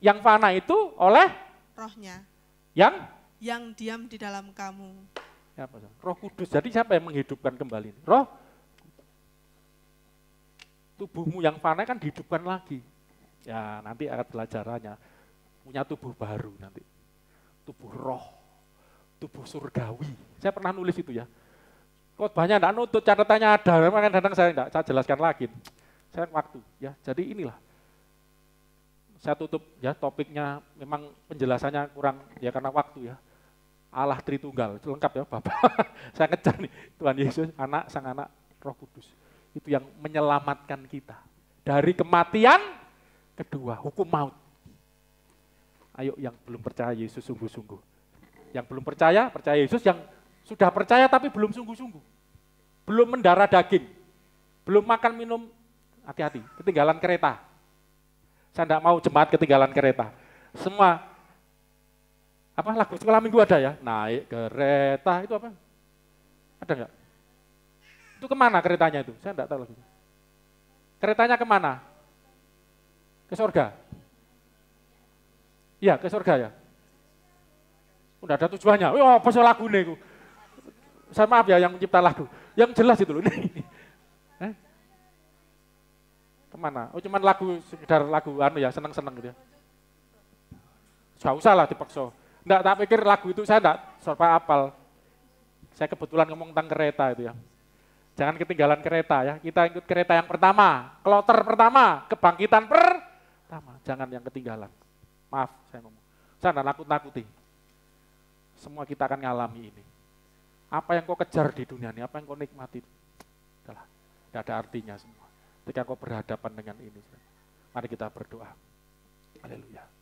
yang fana itu oleh rohnya yang yang diam di dalam kamu ya, roh kudus jadi siapa yang menghidupkan kembali roh tubuhmu yang fana kan dihidupkan lagi ya nanti akan belajarannya punya tubuh baru nanti tubuh roh, tubuh surgawi. Saya pernah nulis itu ya. Kok banyak enggak nutut, catatannya ada. Memang datang saya enggak, saya jelaskan lagi. Saya waktu ya. Jadi inilah. Saya tutup ya topiknya memang penjelasannya kurang ya karena waktu ya. Allah Tritunggal, itu lengkap ya Bapak. saya ngejar nih, Tuhan Yesus, anak, sang anak, roh kudus. Itu yang menyelamatkan kita dari kematian kedua, hukum maut. Ayo yang belum percaya Yesus sungguh-sungguh. Yang belum percaya, percaya Yesus. Yang sudah percaya tapi belum sungguh-sungguh. Belum mendarah daging. Belum makan minum, hati-hati. Ketinggalan kereta. Saya tidak mau jemaat ketinggalan kereta. Semua apa lagu sekolah minggu ada ya? Naik kereta itu apa? Ada enggak? Itu kemana keretanya itu? Saya enggak tahu lagi. Keretanya kemana? Ke surga. Iya, ke surga ya. Udah ada tujuannya. Oh, apa sih lagu nih? Saya maaf ya yang mencipta lagu. Yang jelas itu loh. Ini. Eh? Kemana? Oh, cuman lagu, sekedar lagu anu ya, seneng-seneng gitu ya. Gak usah lah dipaksa. Enggak, tak pikir lagu itu saya enggak sorpa apal. Saya kebetulan ngomong tentang kereta itu ya. Jangan ketinggalan kereta ya. Kita ikut kereta yang pertama, kloter pertama, kebangkitan pertama. Jangan yang ketinggalan. Maaf saya ngomong. Saya tidak nakut-nakuti. Semua kita akan mengalami ini. Apa yang kau kejar di dunia ini, apa yang kau nikmati, adalah tidak ada artinya semua. Ketika kau berhadapan dengan ini. Mari kita berdoa. Haleluya.